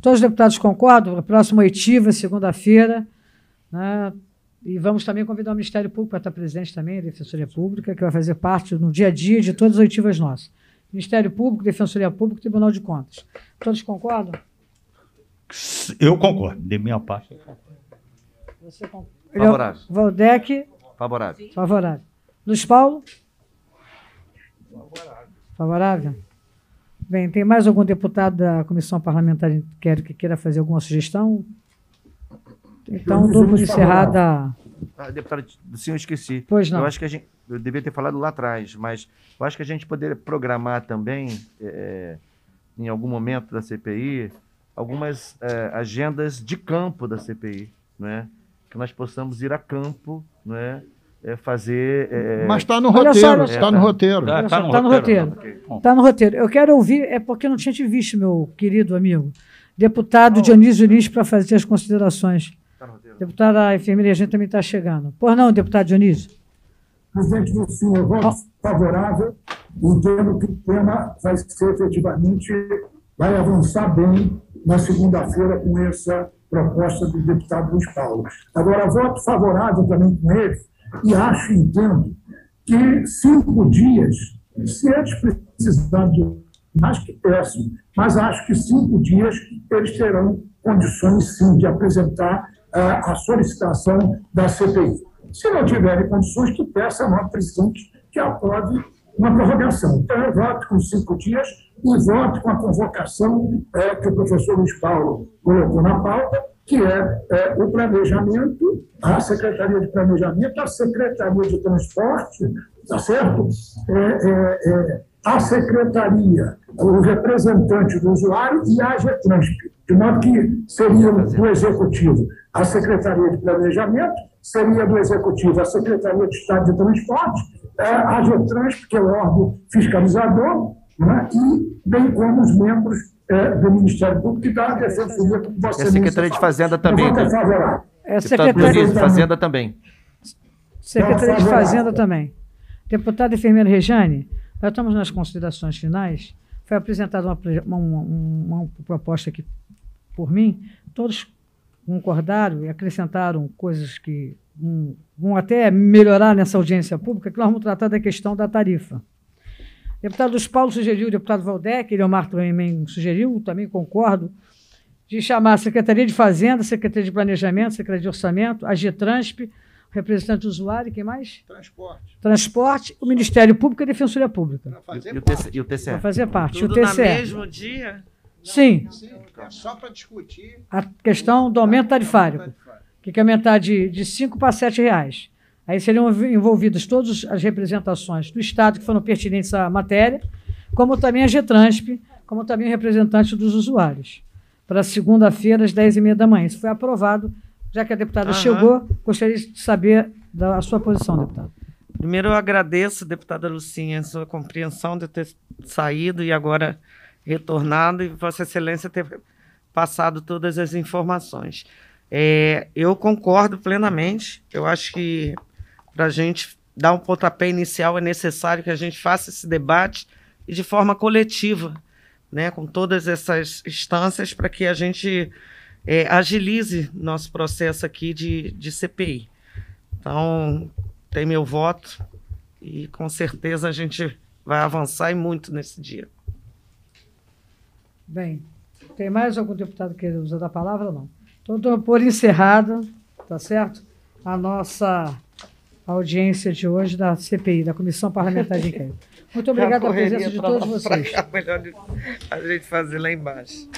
Todos os deputados concordam? próxima oitiva, segunda-feira. Né? E vamos também convidar o Ministério Público para estar presente também, a Defensoria Pública, que vai fazer parte no dia a dia de todas as oitivas nossas. Ministério Público, Defensoria Pública, Tribunal de Contas. Todos concordam? Eu concordo, de minha parte. Você concorda? É Favorável. Valdec? Favorável. Favorável. Luiz Paulo? Favorável. Favorável. Bem, tem mais algum deputado da comissão parlamentar que queira fazer alguma sugestão? Então, vamos encerrar da. Ah, deputada, sim, eu esqueci. Pois não. Eu acho que a gente. Eu devia ter falado lá atrás, mas eu acho que a gente poderia programar também, é, em algum momento da CPI, algumas é, agendas de campo da CPI, não é? que nós possamos ir a campo, não é? É fazer. É... Mas está no, roteiro, Está é, tá no roteiro. Está tá no, tá no roteiro. Está no roteiro. Eu quero ouvir, é porque não tinha te visto, meu querido amigo, deputado não, Dionísio Lins, para fazer as considerações. Tá Deputada enfermeira, a gente também está chegando. Pois não, deputado Dionísio? Presidente do Sul, eu voto favorável. Entendo que o tema vai ser efetivamente, vai avançar bem na segunda-feira com essa proposta do deputado Luiz Paulo. Agora, voto favorável também com ele e acho, entendo, que cinco dias, se é eles precisarem de mais que péssimo, mas acho que cinco dias eles terão condições, sim, de apresentar a, solicitação da CPI. Se não tiverem condições, que peça uma presidente que aprove uma prorrogação. Então, eu voto com cinco dias e voto com a convocação é, que o professor Luiz Paulo colocou na pauta, que é, é, o planejamento, a Secretaria de Planejamento, a Secretaria de Transporte, tá certo? É, é, é a Secretaria, o representante do usuário e a GETRANSP. De modo que seria do Executivo a Secretaria de Planejamento, seria do Executivo a Secretaria de Estado de Transporte, é, a GETRANS, que é o órgão fiscalizador, né? e bem como os membros é, do Ministério Público e da Defesa Civil. É a Secretaria de Fazenda também. Né? É a Secretaria de Fazenda também. Secretaria de Fazenda também. Deputada enfermeiro Rejane, nós estamos nas considerações finais. Foi apresentada uma, uma, uma, uma proposta que por mim, todos concordaram e acrescentaram coisas que um, vão até melhorar nessa audiência pública, que nós vamos tratar da questão da tarifa. O deputado dos Paulo sugeriu, o deputado Valdec, e Leomar também sugeriu, também concordo, de chamar a Secretaria de Fazenda, Secretaria de Planejamento, Secretaria de Orçamento, a GETRANSP, representante do usuário, quem mais? Transporte. Transporte, o Ministério Público e a Defensoria Pública. Para fazer e, parte. E o TCE. Para fazer parte. Tudo o TCE. mesmo dia? Sim. É só para discutir. A questão do aumento tá, então, tarifário, que é aumentar de, de 5 para 7 reais. Aí seriam envolvidas todas as representações do Estado que foram pertinentes à matéria, como também a Getransp, como também o representante dos usuários, para segunda-feira, às 10h30 da manhã. Isso foi aprovado. Já que a deputada Aham. chegou, gostaria de saber da sua posição, deputada. Primeiro, eu agradeço, deputada Lucinha, a sua compreensão de ter saído e agora retornado e Vossa Excelência ter passado todas as informações. É, eu concordo plenamente. Eu acho que para a gente dar um pontapé inicial é necessário que a gente faça esse debate e de forma coletiva, né, com todas essas instâncias, para que a gente é, agilize nosso processo aqui de, de CPI. Então, tem meu voto e com certeza a gente vai avançar e muito nesse dia. Bem, tem mais algum deputado que usa da palavra? Não. Então, então por encerrada, tá certo? A nossa audiência de hoje da CPI, da Comissão Parlamentar de Inquérito. Muito obrigado pela presença de todos vocês. É melhor a gente fazer lá embaixo.